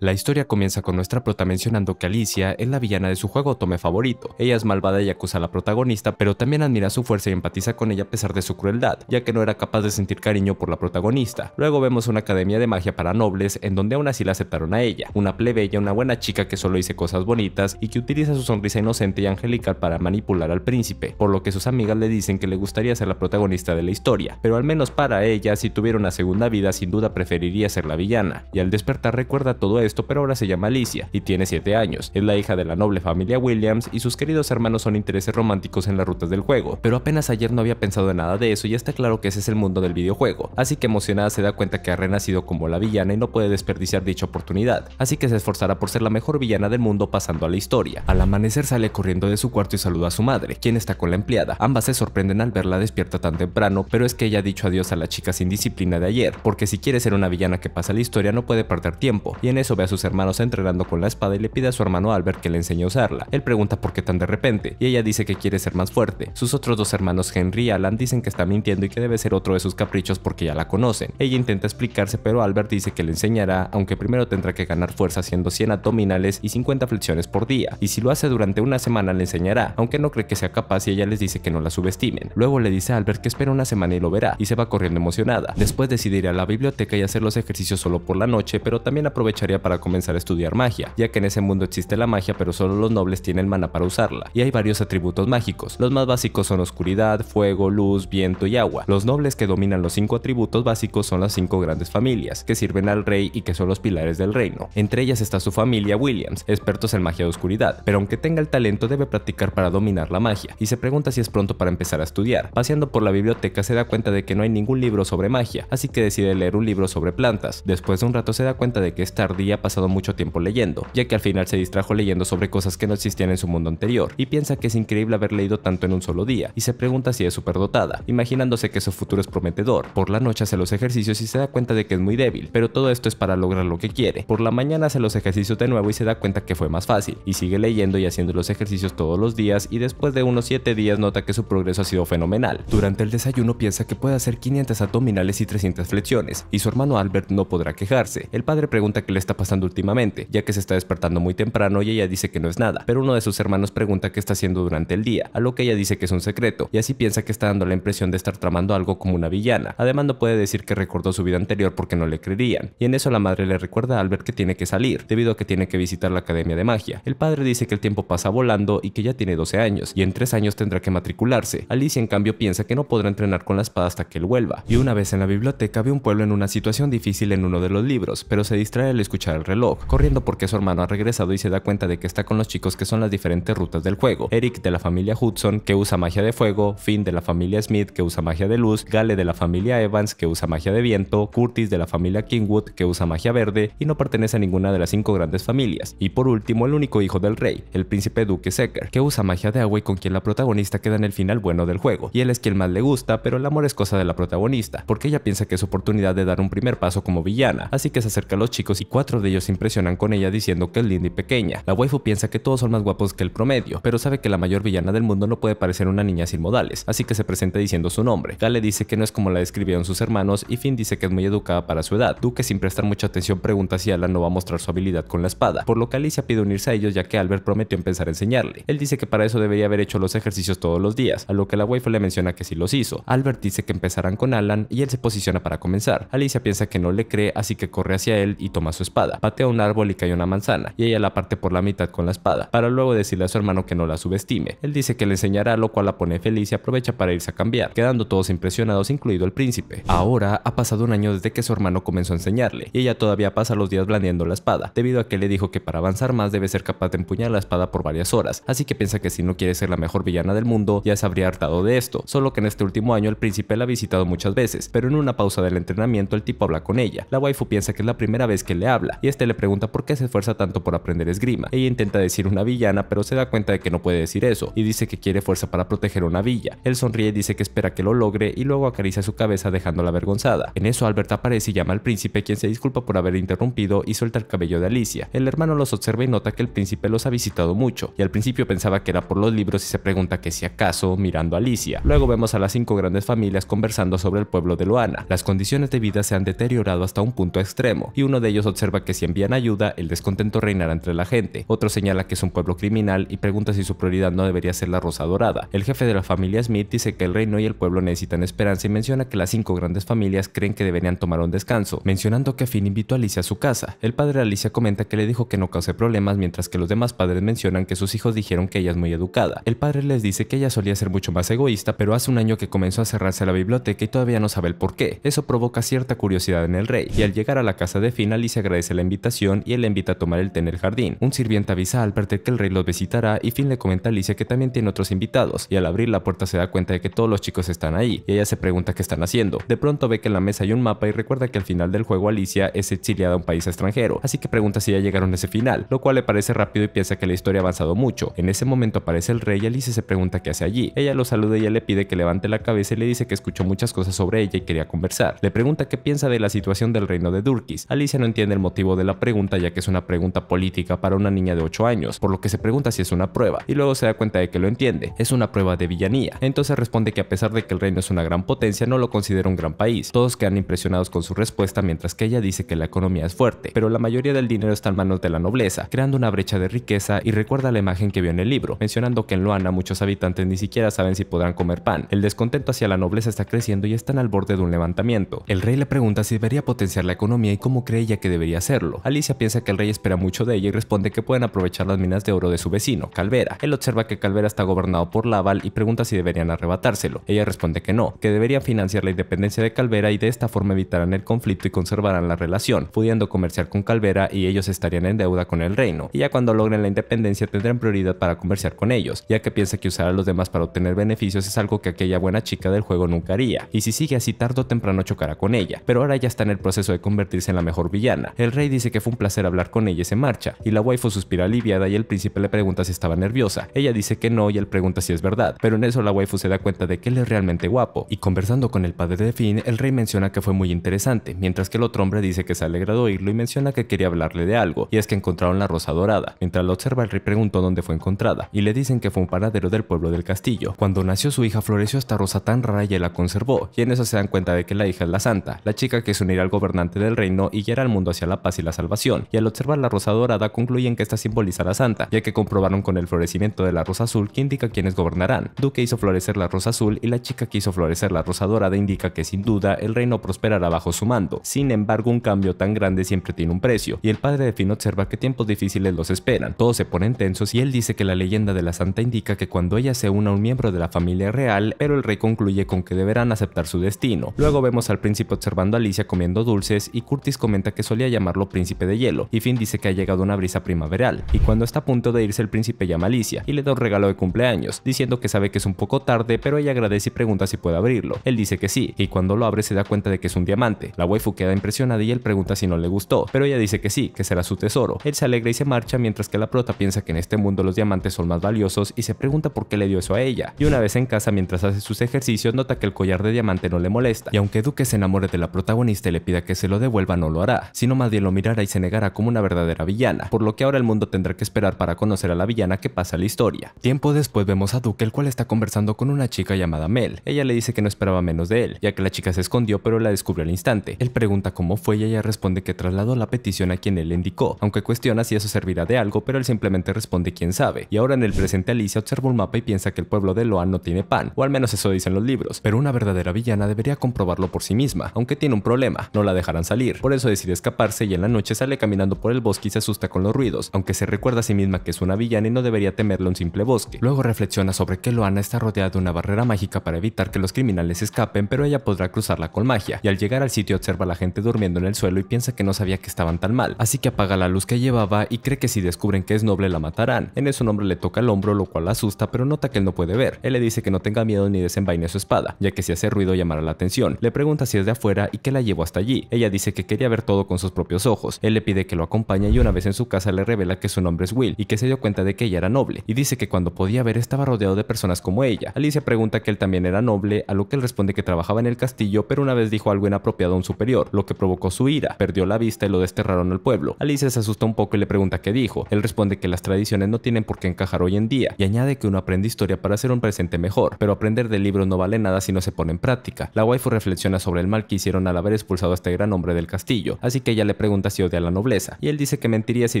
La historia comienza con nuestra prota mencionando que Alicia es la villana de su juego tome favorito. Ella es malvada y acusa a la protagonista, pero también admira su fuerza y empatiza con ella a pesar de su crueldad, ya que no era capaz de sentir cariño por la protagonista. Luego vemos una academia de magia para nobles, en donde aún así la aceptaron a ella, una plebeya, una buena chica que solo dice cosas bonitas y que utiliza su sonrisa inocente y angelical para manipular al príncipe, por lo que sus amigas le dicen que le gustaría ser la protagonista de la historia, pero al menos para ella, si tuviera una segunda vida, sin duda preferiría ser la villana, y al despertar recuerda todo esto, pero ahora se llama Alicia y tiene 7 años. Es la hija de la noble familia Williams y sus queridos hermanos son intereses románticos en las rutas del juego, pero apenas ayer no había pensado en nada de eso y está claro que ese es el mundo del videojuego, así que emocionada se da cuenta que ha renacido como la villana y no puede desperdiciar dicha oportunidad, así que se esforzará por ser la mejor villana del mundo pasando a la historia. Al amanecer sale corriendo de su cuarto y saluda a su madre, quien está con la empleada. Ambas se sorprenden al verla despierta tan temprano, pero es que ella ha dicho adiós a la chica sin disciplina de ayer, porque si quiere ser una villana que pasa la historia no puede perder tiempo, y en eso ve a sus hermanos entrenando con la espada y le pide a su hermano Albert que le enseñe a usarla. Él pregunta por qué tan de repente, y ella dice que quiere ser más fuerte. Sus otros dos hermanos Henry y Alan dicen que está mintiendo y que debe ser otro de sus caprichos porque ya la conocen. Ella intenta explicarse pero Albert dice que le enseñará, aunque primero tendrá que ganar fuerza haciendo 100 abdominales y 50 flexiones por día, y si lo hace durante una semana le enseñará, aunque no cree que sea capaz y ella les dice que no la subestimen. Luego le dice a Albert que espera una semana y lo verá, y se va corriendo emocionada. Después decide ir a la biblioteca y hacer los ejercicios solo por la noche, pero también aprovecharía para comenzar a estudiar magia, ya que en ese mundo existe la magia pero solo los nobles tienen mana para usarla, y hay varios atributos mágicos. Los más básicos son oscuridad, fuego, luz, viento y agua. Los nobles que dominan los cinco atributos básicos son las cinco grandes familias, que sirven al rey y que son los pilares del reino. Entre ellas está su familia Williams, expertos en magia de oscuridad, pero aunque tenga el talento debe practicar para dominar la magia, y se pregunta si es pronto para empezar a estudiar. Paseando por la biblioteca se da cuenta de que no hay ningún libro sobre magia, así que decide leer un libro sobre plantas. Después de un rato se da cuenta de que es tardía ha pasado mucho tiempo leyendo, ya que al final se distrajo leyendo sobre cosas que no existían en su mundo anterior, y piensa que es increíble haber leído tanto en un solo día, y se pregunta si es superdotada, imaginándose que su futuro es prometedor. Por la noche hace los ejercicios y se da cuenta de que es muy débil, pero todo esto es para lograr lo que quiere. Por la mañana hace los ejercicios de nuevo y se da cuenta que fue más fácil, y sigue leyendo y haciendo los ejercicios todos los días, y después de unos 7 días nota que su progreso ha sido fenomenal. Durante el desayuno piensa que puede hacer 500 abdominales y 300 flexiones, y su hermano Albert no podrá quejarse. El padre pregunta qué le está pasando últimamente, ya que se está despertando muy temprano y ella dice que no es nada, pero uno de sus hermanos pregunta qué está haciendo durante el día, a lo que ella dice que es un secreto, y así piensa que está dando la impresión de estar tramando algo como una villana. Además no puede decir que recordó su vida anterior porque no le creerían, y en eso la madre le recuerda a Albert que tiene que salir, debido a que tiene que visitar la Academia de Magia. El padre dice que el tiempo pasa volando y que ya tiene 12 años, y en 3 años tendrá que matricularse. Alicia en cambio piensa que no podrá entrenar con la espada hasta que él vuelva. Y una vez en la biblioteca ve un pueblo en una situación difícil en uno de los libros, pero se distrae al escuchar el reloj, corriendo porque su hermano ha regresado y se da cuenta de que está con los chicos que son las diferentes rutas del juego. Eric de la familia Hudson, que usa magia de fuego, Finn de la familia Smith, que usa magia de luz, Gale de la familia Evans, que usa magia de viento, Curtis de la familia Kingwood, que usa magia verde y no pertenece a ninguna de las cinco grandes familias. Y por último, el único hijo del rey, el príncipe Duque Secker, que usa magia de agua y con quien la protagonista queda en el final bueno del juego. Y él es quien más le gusta, pero el amor es cosa de la protagonista, porque ella piensa que es oportunidad de dar un primer paso como villana, así que se acerca a los chicos y cuatro de ellos se impresionan con ella diciendo que es linda y pequeña. La waifu piensa que todos son más guapos que el promedio, pero sabe que la mayor villana del mundo no puede parecer una niña sin modales, así que se presenta diciendo su nombre. Gale dice que no es como la describieron sus hermanos y Finn dice que es muy educada para su edad. Duke sin prestar mucha atención pregunta si Alan no va a mostrar su habilidad con la espada, por lo que Alicia pide unirse a ellos ya que Albert prometió empezar a enseñarle. Él dice que para eso debería haber hecho los ejercicios todos los días, a lo que la waifu le menciona que sí los hizo. Albert dice que empezarán con Alan y él se posiciona para comenzar. Alicia piensa que no le cree así que corre hacia él y toma su espada. Patea un árbol y cae una manzana, y ella la parte por la mitad con la espada, para luego decirle a su hermano que no la subestime. Él dice que le enseñará, lo cual la pone feliz y aprovecha para irse a cambiar, quedando todos impresionados, incluido el príncipe. Ahora ha pasado un año desde que su hermano comenzó a enseñarle, y ella todavía pasa los días blandiendo la espada, debido a que le dijo que para avanzar más debe ser capaz de empuñar la espada por varias horas, así que piensa que si no quiere ser la mejor villana del mundo, ya se habría hartado de esto, solo que en este último año el príncipe la ha visitado muchas veces, pero en una pausa del entrenamiento el tipo habla con ella. La waifu piensa que es la primera vez que le habla, y este le pregunta por qué se esfuerza tanto por aprender esgrima. Ella intenta decir una villana, pero se da cuenta de que no puede decir eso, y dice que quiere fuerza para proteger una villa. Él sonríe y dice que espera que lo logre, y luego acaricia su cabeza dejándola avergonzada. En eso Albert aparece y llama al príncipe, quien se disculpa por haber interrumpido y suelta el cabello de Alicia. El hermano los observa y nota que el príncipe los ha visitado mucho, y al principio pensaba que era por los libros y se pregunta que si acaso mirando a Alicia. Luego vemos a las cinco grandes familias conversando sobre el pueblo de Luana. Las condiciones de vida se han deteriorado hasta un punto extremo, y uno de ellos observa que si envían ayuda, el descontento reinará entre la gente. Otro señala que es un pueblo criminal y pregunta si su prioridad no debería ser la Rosa Dorada. El jefe de la familia Smith dice que el reino y el pueblo necesitan esperanza y menciona que las cinco grandes familias creen que deberían tomar un descanso, mencionando que Finn invitó a Alicia a su casa. El padre de Alicia comenta que le dijo que no cause problemas, mientras que los demás padres mencionan que sus hijos dijeron que ella es muy educada. El padre les dice que ella solía ser mucho más egoísta, pero hace un año que comenzó a cerrarse la biblioteca y todavía no sabe el por qué. Eso provoca cierta curiosidad en el rey, y al llegar a la casa de Finn, Alicia agradece la invitación y él la invita a tomar el té en el jardín. Un sirviente avisa a Alper que el rey los visitará y Finn le comenta a Alicia que también tiene otros invitados y al abrir la puerta se da cuenta de que todos los chicos están ahí y ella se pregunta qué están haciendo. De pronto ve que en la mesa hay un mapa y recuerda que al final del juego Alicia es exiliada a un país extranjero, así que pregunta si ya llegaron a ese final, lo cual le parece rápido y piensa que la historia ha avanzado mucho. En ese momento aparece el rey y Alicia se pregunta qué hace allí. Ella lo saluda y ella le pide que levante la cabeza y le dice que escuchó muchas cosas sobre ella y quería conversar. Le pregunta qué piensa de la situación del reino de Durkis. Alicia no entiende el motivo de la pregunta ya que es una pregunta política para una niña de 8 años, por lo que se pregunta si es una prueba, y luego se da cuenta de que lo entiende, es una prueba de villanía. Entonces responde que a pesar de que el reino es una gran potencia, no lo considera un gran país. Todos quedan impresionados con su respuesta mientras que ella dice que la economía es fuerte, pero la mayoría del dinero está en manos de la nobleza, creando una brecha de riqueza y recuerda la imagen que vio en el libro, mencionando que en Loana muchos habitantes ni siquiera saben si podrán comer pan. El descontento hacia la nobleza está creciendo y están al borde de un levantamiento. El rey le pregunta si debería potenciar la economía y cómo cree ella que debería ser Alicia piensa que el rey espera mucho de ella y responde que pueden aprovechar las minas de oro de su vecino, Calvera. Él observa que Calvera está gobernado por Laval y pregunta si deberían arrebatárselo. Ella responde que no, que deberían financiar la independencia de Calvera y de esta forma evitarán el conflicto y conservarán la relación, pudiendo comerciar con Calvera y ellos estarían en deuda con el reino. Y ya cuando logren la independencia tendrán prioridad para comerciar con ellos, ya que piensa que usar a los demás para obtener beneficios es algo que aquella buena chica del juego nunca haría. Y si sigue así tarde o temprano chocará con ella, pero ahora ya está en el proceso de convertirse en la mejor villana. El rey y dice que fue un placer hablar con ella y se marcha, y la waifu suspira aliviada y el príncipe le pregunta si estaba nerviosa. Ella dice que no y él pregunta si es verdad, pero en eso la waifu se da cuenta de que él es realmente guapo, y conversando con el padre de Finn, el rey menciona que fue muy interesante, mientras que el otro hombre dice que se alegra de oírlo y menciona que quería hablarle de algo, y es que encontraron la rosa dorada. Mientras lo observa, el rey preguntó dónde fue encontrada, y le dicen que fue un paradero del pueblo del castillo. Cuando nació su hija floreció esta rosa tan rara y ella la conservó, y en eso se dan cuenta de que la hija es la santa, la chica que se unirá al gobernante del reino y guiará al mundo hacia la paz y la salvación, y al observar la rosa dorada concluyen que esta simboliza a la santa, ya que comprobaron con el florecimiento de la rosa azul que indica quiénes gobernarán. Duque hizo florecer la rosa azul y la chica que hizo florecer la rosa dorada indica que sin duda el reino prosperará bajo su mando. Sin embargo, un cambio tan grande siempre tiene un precio, y el padre de Finn observa que tiempos difíciles los esperan. Todos se ponen tensos y él dice que la leyenda de la santa indica que cuando ella se una a un miembro de la familia real, pero el rey concluye con que deberán aceptar su destino. Luego vemos al príncipe observando a Alicia comiendo dulces y Curtis comenta que solía llamarlo príncipe de hielo, y Finn dice que ha llegado una brisa primaveral, y cuando está a punto de irse el príncipe llama a Alicia, y le da un regalo de cumpleaños, diciendo que sabe que es un poco tarde, pero ella agradece y pregunta si puede abrirlo. Él dice que sí, y cuando lo abre se da cuenta de que es un diamante. La waifu queda impresionada y él pregunta si no le gustó, pero ella dice que sí, que será su tesoro. Él se alegra y se marcha mientras que la prota piensa que en este mundo los diamantes son más valiosos y se pregunta por qué le dio eso a ella. Y una vez en casa mientras hace sus ejercicios nota que el collar de diamante no le molesta, y aunque Duque se enamore de la protagonista y le pida que se lo devuelva no lo hará, sino más bien lo mirará y se negará como una verdadera villana, por lo que ahora el mundo tendrá que esperar para conocer a la villana que pasa la historia. Tiempo después vemos a Duke el cual está conversando con una chica llamada Mel. Ella le dice que no esperaba menos de él, ya que la chica se escondió pero la descubrió al instante. Él pregunta cómo fue y ella responde que trasladó la petición a quien él le indicó, aunque cuestiona si eso servirá de algo, pero él simplemente responde quién sabe. Y ahora en el presente Alicia observa un mapa y piensa que el pueblo de Loan no tiene pan, o al menos eso dicen los libros, pero una verdadera villana debería comprobarlo por sí misma, aunque tiene un problema, no la dejarán salir. Por eso decide escaparse y en la noche sale caminando por el bosque y se asusta con los ruidos, aunque se recuerda a sí misma que es una villana y no debería temerle un simple bosque. Luego reflexiona sobre que Loana está rodeada de una barrera mágica para evitar que los criminales escapen, pero ella podrá cruzarla con magia, y al llegar al sitio observa a la gente durmiendo en el suelo y piensa que no sabía que estaban tan mal, así que apaga la luz que llevaba y cree que si descubren que es noble la matarán. En eso un hombre le toca el hombro, lo cual la asusta, pero nota que él no puede ver. Él le dice que no tenga miedo ni desenvaine su espada, ya que si hace ruido llamará la atención. Le pregunta si es de afuera y que la llevó hasta allí. Ella dice que quería ver todo con sus propios ojos. Él le pide que lo acompañe y una vez en su casa le revela que su nombre es Will y que se dio cuenta de que ella era noble y dice que cuando podía ver estaba rodeado de personas como ella. Alicia pregunta que él también era noble, a lo que él responde que trabajaba en el castillo pero una vez dijo algo inapropiado a un superior, lo que provocó su ira. Perdió la vista y lo desterraron al pueblo. Alicia se asusta un poco y le pregunta qué dijo. Él responde que las tradiciones no tienen por qué encajar hoy en día y añade que uno aprende historia para hacer un presente mejor, pero aprender de libro no vale nada si no se pone en práctica. La waifu reflexiona sobre el mal que hicieron al haber expulsado a este gran hombre del castillo, así que ella le pregunta pregunta si odia a la nobleza, y él dice que mentiría si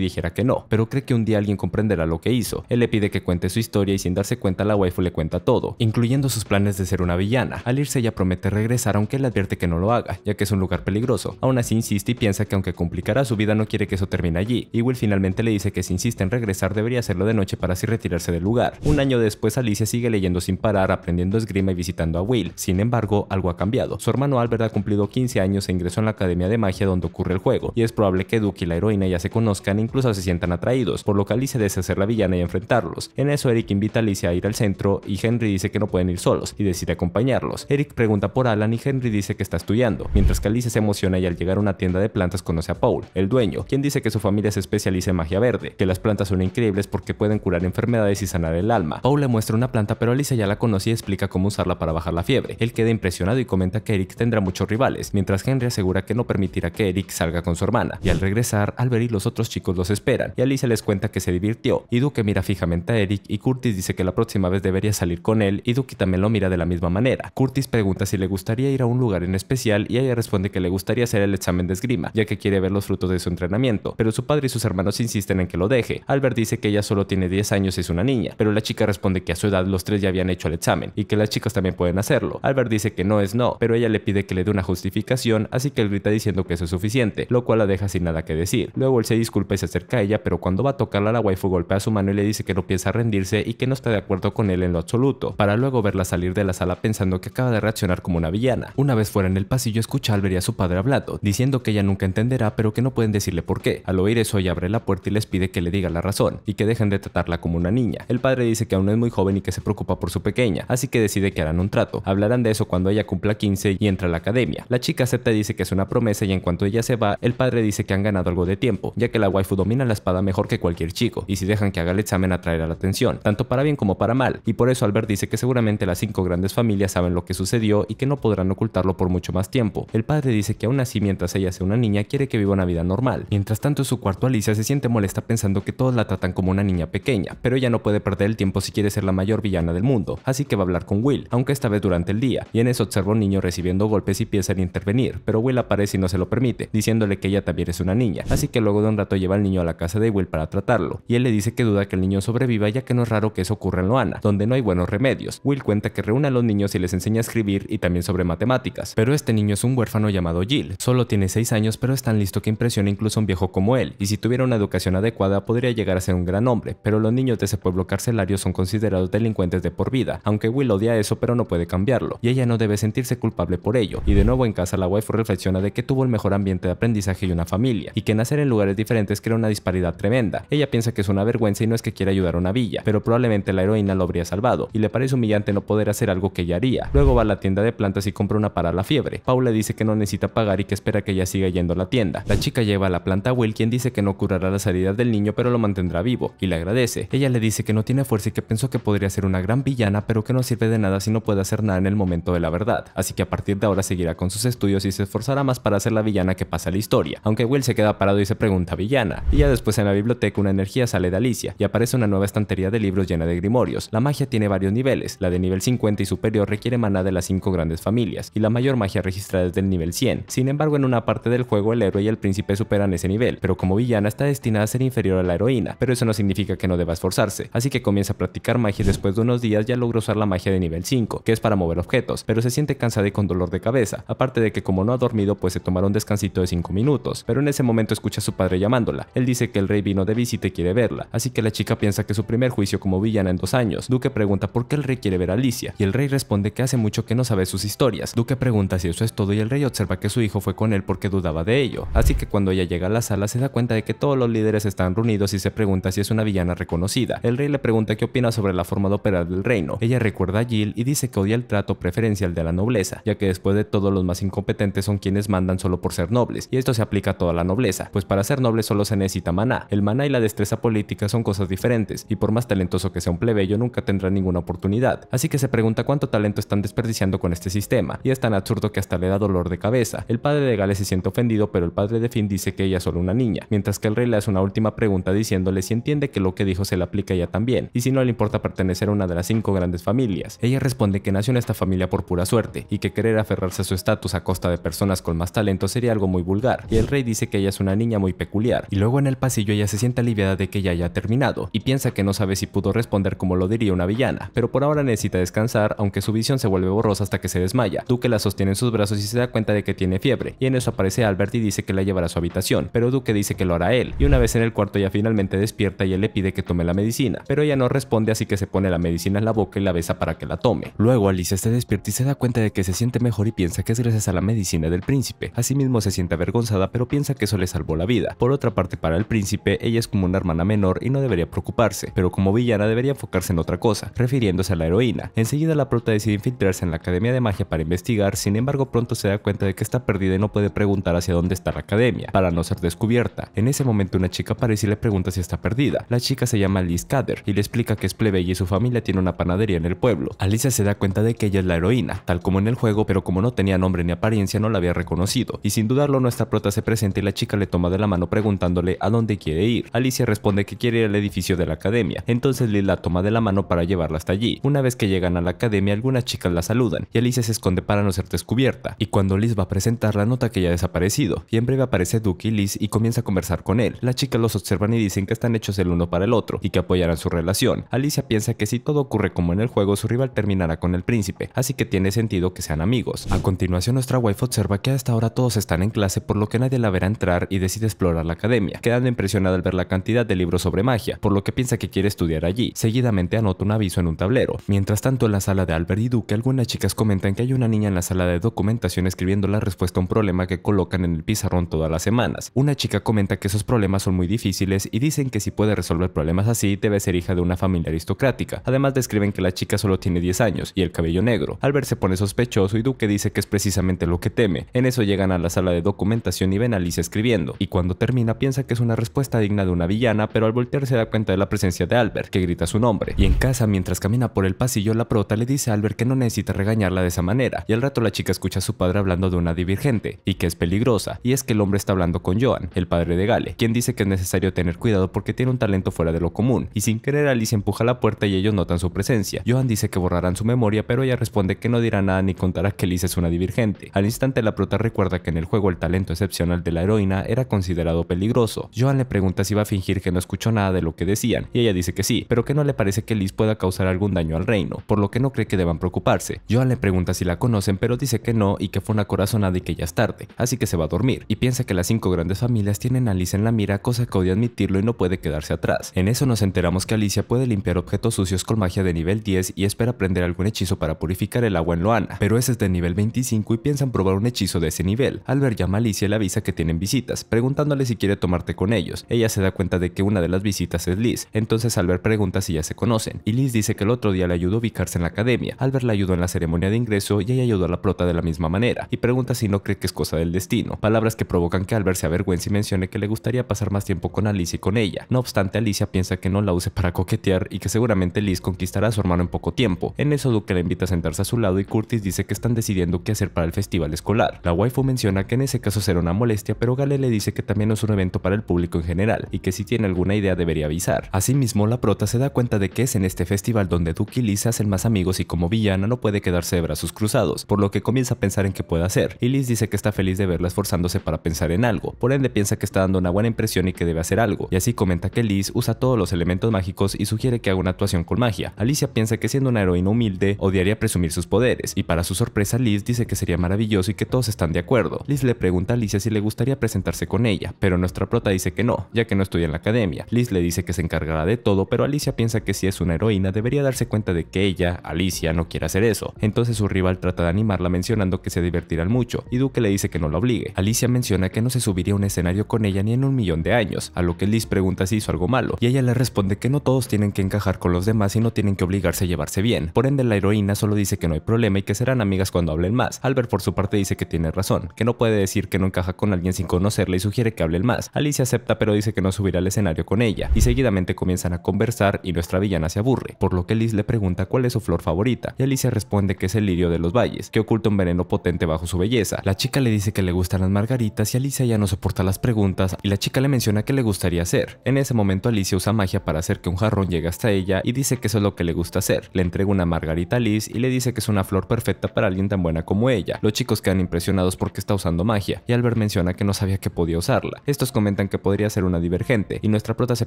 dijera que no, pero cree que un día alguien comprenderá lo que hizo. Él le pide que cuente su historia y sin darse cuenta la waifu le cuenta todo, incluyendo sus planes de ser una villana. Al irse ella promete regresar aunque le advierte que no lo haga, ya que es un lugar peligroso. Aún así insiste y piensa que aunque complicará su vida no quiere que eso termine allí, y Will finalmente le dice que si insiste en regresar debería hacerlo de noche para así retirarse del lugar. Un año después Alicia sigue leyendo sin parar, aprendiendo esgrima y visitando a Will. Sin embargo, algo ha cambiado. Su hermano Albert ha cumplido 15 años e ingresó en la Academia de Magia donde ocurre el juego, y es probable que Duke y la heroína ya se conozcan e incluso se sientan atraídos, por lo que Alicia desea ser la villana y enfrentarlos. En eso Eric invita a Alicia a ir al centro y Henry dice que no pueden ir solos y decide acompañarlos. Eric pregunta por Alan y Henry dice que está estudiando, mientras que Alicia se emociona y al llegar a una tienda de plantas conoce a Paul, el dueño, quien dice que su familia se especializa en magia verde, que las plantas son increíbles porque pueden curar enfermedades y sanar el alma. Paul le muestra una planta pero Alicia ya la conoce y explica cómo usarla para bajar la fiebre. Él queda impresionado y comenta que Eric tendrá muchos rivales, mientras Henry asegura que no permitirá que Eric salga con su hermano y al regresar, Albert y los otros chicos los esperan, y Alicia les cuenta que se divirtió, y Duque mira fijamente a Eric, y Curtis dice que la próxima vez debería salir con él, y Duke también lo mira de la misma manera. Curtis pregunta si le gustaría ir a un lugar en especial, y ella responde que le gustaría hacer el examen de esgrima, ya que quiere ver los frutos de su entrenamiento, pero su padre y sus hermanos insisten en que lo deje. Albert dice que ella solo tiene 10 años y es una niña, pero la chica responde que a su edad los tres ya habían hecho el examen, y que las chicas también pueden hacerlo. Albert dice que no es no, pero ella le pide que le dé una justificación, así que él grita diciendo que eso es suficiente, lo cual deja sin nada que decir. Luego él se disculpa y se acerca a ella, pero cuando va a tocarla la waifu golpea su mano y le dice que no piensa rendirse y que no está de acuerdo con él en lo absoluto, para luego verla salir de la sala pensando que acaba de reaccionar como una villana. Una vez fuera en el pasillo escucha a Albert a su padre hablando, diciendo que ella nunca entenderá pero que no pueden decirle por qué. Al oír eso ella abre la puerta y les pide que le diga la razón y que dejen de tratarla como una niña. El padre dice que aún es muy joven y que se preocupa por su pequeña, así que decide que harán un trato. Hablarán de eso cuando ella cumpla 15 y entra a la academia. La chica acepta y dice que es una promesa y en cuanto ella se va, el padre dice que han ganado algo de tiempo, ya que la waifu domina la espada mejor que cualquier chico, y si dejan que haga el examen atraerá la atención, tanto para bien como para mal, y por eso Albert dice que seguramente las cinco grandes familias saben lo que sucedió y que no podrán ocultarlo por mucho más tiempo. El padre dice que aún así mientras ella sea una niña quiere que viva una vida normal. Mientras tanto en su cuarto Alicia se siente molesta pensando que todos la tratan como una niña pequeña, pero ella no puede perder el tiempo si quiere ser la mayor villana del mundo, así que va a hablar con Will, aunque esta vez durante el día, y en eso observa un niño recibiendo golpes y piensa en intervenir, pero Will aparece y no se lo permite, diciéndole que también es una niña, así que luego de un rato lleva al niño a la casa de Will para tratarlo, y él le dice que duda que el niño sobreviva ya que no es raro que eso ocurra en Loana, donde no hay buenos remedios. Will cuenta que reúne a los niños y les enseña a escribir y también sobre matemáticas, pero este niño es un huérfano llamado Jill, solo tiene 6 años pero es tan listo que impresiona incluso a un viejo como él, y si tuviera una educación adecuada podría llegar a ser un gran hombre, pero los niños de ese pueblo carcelario son considerados delincuentes de por vida, aunque Will odia eso pero no puede cambiarlo, y ella no debe sentirse culpable por ello, y de nuevo en casa la wife reflexiona de que tuvo el mejor ambiente de aprendizaje y una familia, y que nacer en lugares diferentes crea una disparidad tremenda. Ella piensa que es una vergüenza y no es que quiera ayudar a una villa, pero probablemente la heroína lo habría salvado, y le parece humillante no poder hacer algo que ella haría. Luego va a la tienda de plantas y compra una para la fiebre. Paula dice que no necesita pagar y que espera que ella siga yendo a la tienda. La chica lleva a la planta a Will, quien dice que no curará la heridas del niño, pero lo mantendrá vivo, y le agradece. Ella le dice que no tiene fuerza y que pensó que podría ser una gran villana, pero que no sirve de nada si no puede hacer nada en el momento de la verdad, así que a partir de ahora seguirá con sus estudios y se esforzará más para ser la villana que pasa la historia aunque Will se queda parado y se pregunta a villana. Y ya después en la biblioteca una energía sale de Alicia y aparece una nueva estantería de libros llena de grimorios. La magia tiene varios niveles, la de nivel 50 y superior requiere maná de las 5 grandes familias, y la mayor magia registrada es del nivel 100. Sin embargo, en una parte del juego el héroe y el príncipe superan ese nivel, pero como villana está destinada a ser inferior a la heroína, pero eso no significa que no deba esforzarse, así que comienza a practicar magia y después de unos días ya logra usar la magia de nivel 5, que es para mover objetos, pero se siente cansada y con dolor de cabeza, aparte de que como no ha dormido pues se tomará un descansito de 5 minutos pero en ese momento escucha a su padre llamándola. Él dice que el rey vino de visita y quiere verla, así que la chica piensa que su primer juicio como villana en dos años. Duque pregunta por qué el rey quiere ver a Alicia, y el rey responde que hace mucho que no sabe sus historias. Duque pregunta si eso es todo y el rey observa que su hijo fue con él porque dudaba de ello, así que cuando ella llega a la sala se da cuenta de que todos los líderes están reunidos y se pregunta si es una villana reconocida. El rey le pregunta qué opina sobre la forma de operar del reino. Ella recuerda a Jill y dice que odia el trato preferencial de la nobleza, ya que después de todo los más incompetentes son quienes mandan solo por ser nobles, y esto se aplica aplica toda la nobleza, pues para ser noble solo se necesita maná. El maná y la destreza política son cosas diferentes, y por más talentoso que sea un plebeyo nunca tendrá ninguna oportunidad. Así que se pregunta cuánto talento están desperdiciando con este sistema, y es tan absurdo que hasta le da dolor de cabeza. El padre de Gales se siente ofendido, pero el padre de Finn dice que ella es solo una niña, mientras que el rey le hace una última pregunta diciéndole si entiende que lo que dijo se le aplica a ella también, y si no le importa pertenecer a una de las cinco grandes familias. Ella responde que nació en esta familia por pura suerte, y que querer aferrarse a su estatus a costa de personas con más talento sería algo muy vulgar, el rey dice que ella es una niña muy peculiar, y luego en el pasillo ella se siente aliviada de que ya haya terminado, y piensa que no sabe si pudo responder como lo diría una villana, pero por ahora necesita descansar, aunque su visión se vuelve borrosa hasta que se desmaya. Duque la sostiene en sus brazos y se da cuenta de que tiene fiebre, y en eso aparece Albert y dice que la llevará a su habitación, pero Duque dice que lo hará él, y una vez en el cuarto ella finalmente despierta y él le pide que tome la medicina, pero ella no responde así que se pone la medicina en la boca y la besa para que la tome. Luego Alicia se despierta y se da cuenta de que se siente mejor y piensa que es gracias a la medicina del príncipe, asimismo se siente avergonzada pero piensa que eso le salvó la vida. Por otra parte, para el príncipe, ella es como una hermana menor y no debería preocuparse, pero como villana debería enfocarse en otra cosa, refiriéndose a la heroína. Enseguida la prota decide infiltrarse en la Academia de Magia para investigar, sin embargo pronto se da cuenta de que está perdida y no puede preguntar hacia dónde está la academia, para no ser descubierta. En ese momento una chica aparece y le pregunta si está perdida. La chica se llama Liz Cader y le explica que es plebeya y su familia tiene una panadería en el pueblo. Alicia se da cuenta de que ella es la heroína, tal como en el juego, pero como no tenía nombre ni apariencia no la había reconocido, y sin dudarlo nuestra prota se presente y la chica le toma de la mano preguntándole a dónde quiere ir. Alicia responde que quiere ir al edificio de la academia, entonces Liz la toma de la mano para llevarla hasta allí. Una vez que llegan a la academia, algunas chicas la saludan y Alicia se esconde para no ser descubierta, y cuando Liz va a presentarla nota que ya ha desaparecido, y en breve aparece Duke y Liz y comienza a conversar con él. Las chicas los observan y dicen que están hechos el uno para el otro y que apoyarán su relación. Alicia piensa que si todo ocurre como en el juego, su rival terminará con el príncipe, así que tiene sentido que sean amigos. A continuación, nuestra wife observa que hasta ahora todos están en clase por lo que nadie la la verá entrar y decide explorar la academia, quedando impresionada al ver la cantidad de libros sobre magia, por lo que piensa que quiere estudiar allí. Seguidamente anota un aviso en un tablero. Mientras tanto, en la sala de Albert y Duque algunas chicas comentan que hay una niña en la sala de documentación escribiendo la respuesta a un problema que colocan en el pizarrón todas las semanas. Una chica comenta que esos problemas son muy difíciles y dicen que si puede resolver problemas así, debe ser hija de una familia aristocrática. Además, describen que la chica solo tiene 10 años y el cabello negro. Albert se pone sospechoso y Duque dice que es precisamente lo que teme. En eso llegan a la sala de documentación y ven a escribiendo, y cuando termina piensa que es una respuesta digna de una villana, pero al voltear se da cuenta de la presencia de Albert, que grita su nombre. Y en casa, mientras camina por el pasillo, la prota le dice a Albert que no necesita regañarla de esa manera, y al rato la chica escucha a su padre hablando de una divergente, y que es peligrosa, y es que el hombre está hablando con Joan, el padre de Gale, quien dice que es necesario tener cuidado porque tiene un talento fuera de lo común, y sin querer Alice empuja la puerta y ellos notan su presencia. Joan dice que borrarán su memoria, pero ella responde que no dirá nada ni contará que Liz es una divergente. Al instante la prota recuerda que en el juego el talento excepcional de la heroína era considerado peligroso. Joan le pregunta si va a fingir que no escuchó nada de lo que decían, y ella dice que sí, pero que no le parece que Liz pueda causar algún daño al reino, por lo que no cree que deban preocuparse. Joan le pregunta si la conocen, pero dice que no y que fue una corazonada y que ya es tarde, así que se va a dormir, y piensa que las cinco grandes familias tienen a Liz en la mira, cosa que odia admitirlo y no puede quedarse atrás. En eso nos enteramos que Alicia puede limpiar objetos sucios con magia de nivel 10 y espera aprender algún hechizo para purificar el agua en Loana, pero ese es de nivel 25 y piensan probar un hechizo de ese nivel. Albert llama a Alicia y le avisa que tienen visitas, preguntándole si quiere tomarte con ellos. Ella se da cuenta de que una de las visitas es Liz, entonces Albert pregunta si ya se conocen, y Liz dice que el otro día le ayudó a ubicarse en la academia, Albert la ayudó en la ceremonia de ingreso y ella ayudó a la prota de la misma manera, y pregunta si no cree que es cosa del destino, palabras que provocan que Albert se avergüence y mencione que le gustaría pasar más tiempo con Alicia y con ella. No obstante, Alicia piensa que no la use para coquetear y que seguramente Liz conquistará a su hermano en poco tiempo. En eso Duke la invita a sentarse a su lado y Curtis dice que están decidiendo qué hacer para el festival escolar. La waifu menciona que en ese caso será una muerte molestia, pero Gale le dice que también es un evento para el público en general y que si tiene alguna idea debería avisar. Asimismo, la prota se da cuenta de que es en este festival donde Duke y Liz se hacen más amigos y como villana no puede quedarse de brazos cruzados, por lo que comienza a pensar en qué puede hacer. Y Liz dice que está feliz de verla esforzándose para pensar en algo, por ende piensa que está dando una buena impresión y que debe hacer algo, y así comenta que Liz usa todos los elementos mágicos y sugiere que haga una actuación con magia. Alicia piensa que siendo una heroína humilde, odiaría presumir sus poderes, y para su sorpresa Liz dice que sería maravilloso y que todos están de acuerdo. Liz le pregunta a Alicia si le gustaría presentarse con ella, pero nuestra prota dice que no, ya que no estudia en la academia. Liz le dice que se encargará de todo, pero Alicia piensa que si es una heroína debería darse cuenta de que ella, Alicia, no quiere hacer eso. Entonces su rival trata de animarla mencionando que se divertirán mucho, y Duque le dice que no la obligue. Alicia menciona que no se subiría a un escenario con ella ni en un millón de años, a lo que Liz pregunta si hizo algo malo, y ella le responde que no todos tienen que encajar con los demás y no tienen que obligarse a llevarse bien. Por ende, la heroína solo dice que no hay problema y que serán amigas cuando hablen más. Albert por su parte dice que tiene razón, que no puede decir que no encaja con alguien sin conocerla y sugiere que hablen más. Alicia acepta pero dice que no subirá al escenario con ella y seguidamente comienzan a conversar y nuestra villana se aburre, por lo que Liz le pregunta cuál es su flor favorita y Alicia responde que es el lirio de los valles, que oculta un veneno potente bajo su belleza. La chica le dice que le gustan las margaritas y Alicia ya no soporta las preguntas y la chica le menciona que le gustaría hacer. En ese momento Alicia usa magia para hacer que un jarrón llegue hasta ella y dice que eso es lo que le gusta hacer. Le entrega una margarita a Liz y le dice que es una flor perfecta para alguien tan buena como ella. Los chicos quedan impresionados porque está usando magia y al ver que no sabía que podía usarla. Estos comentan que podría ser una divergente, y nuestra prota se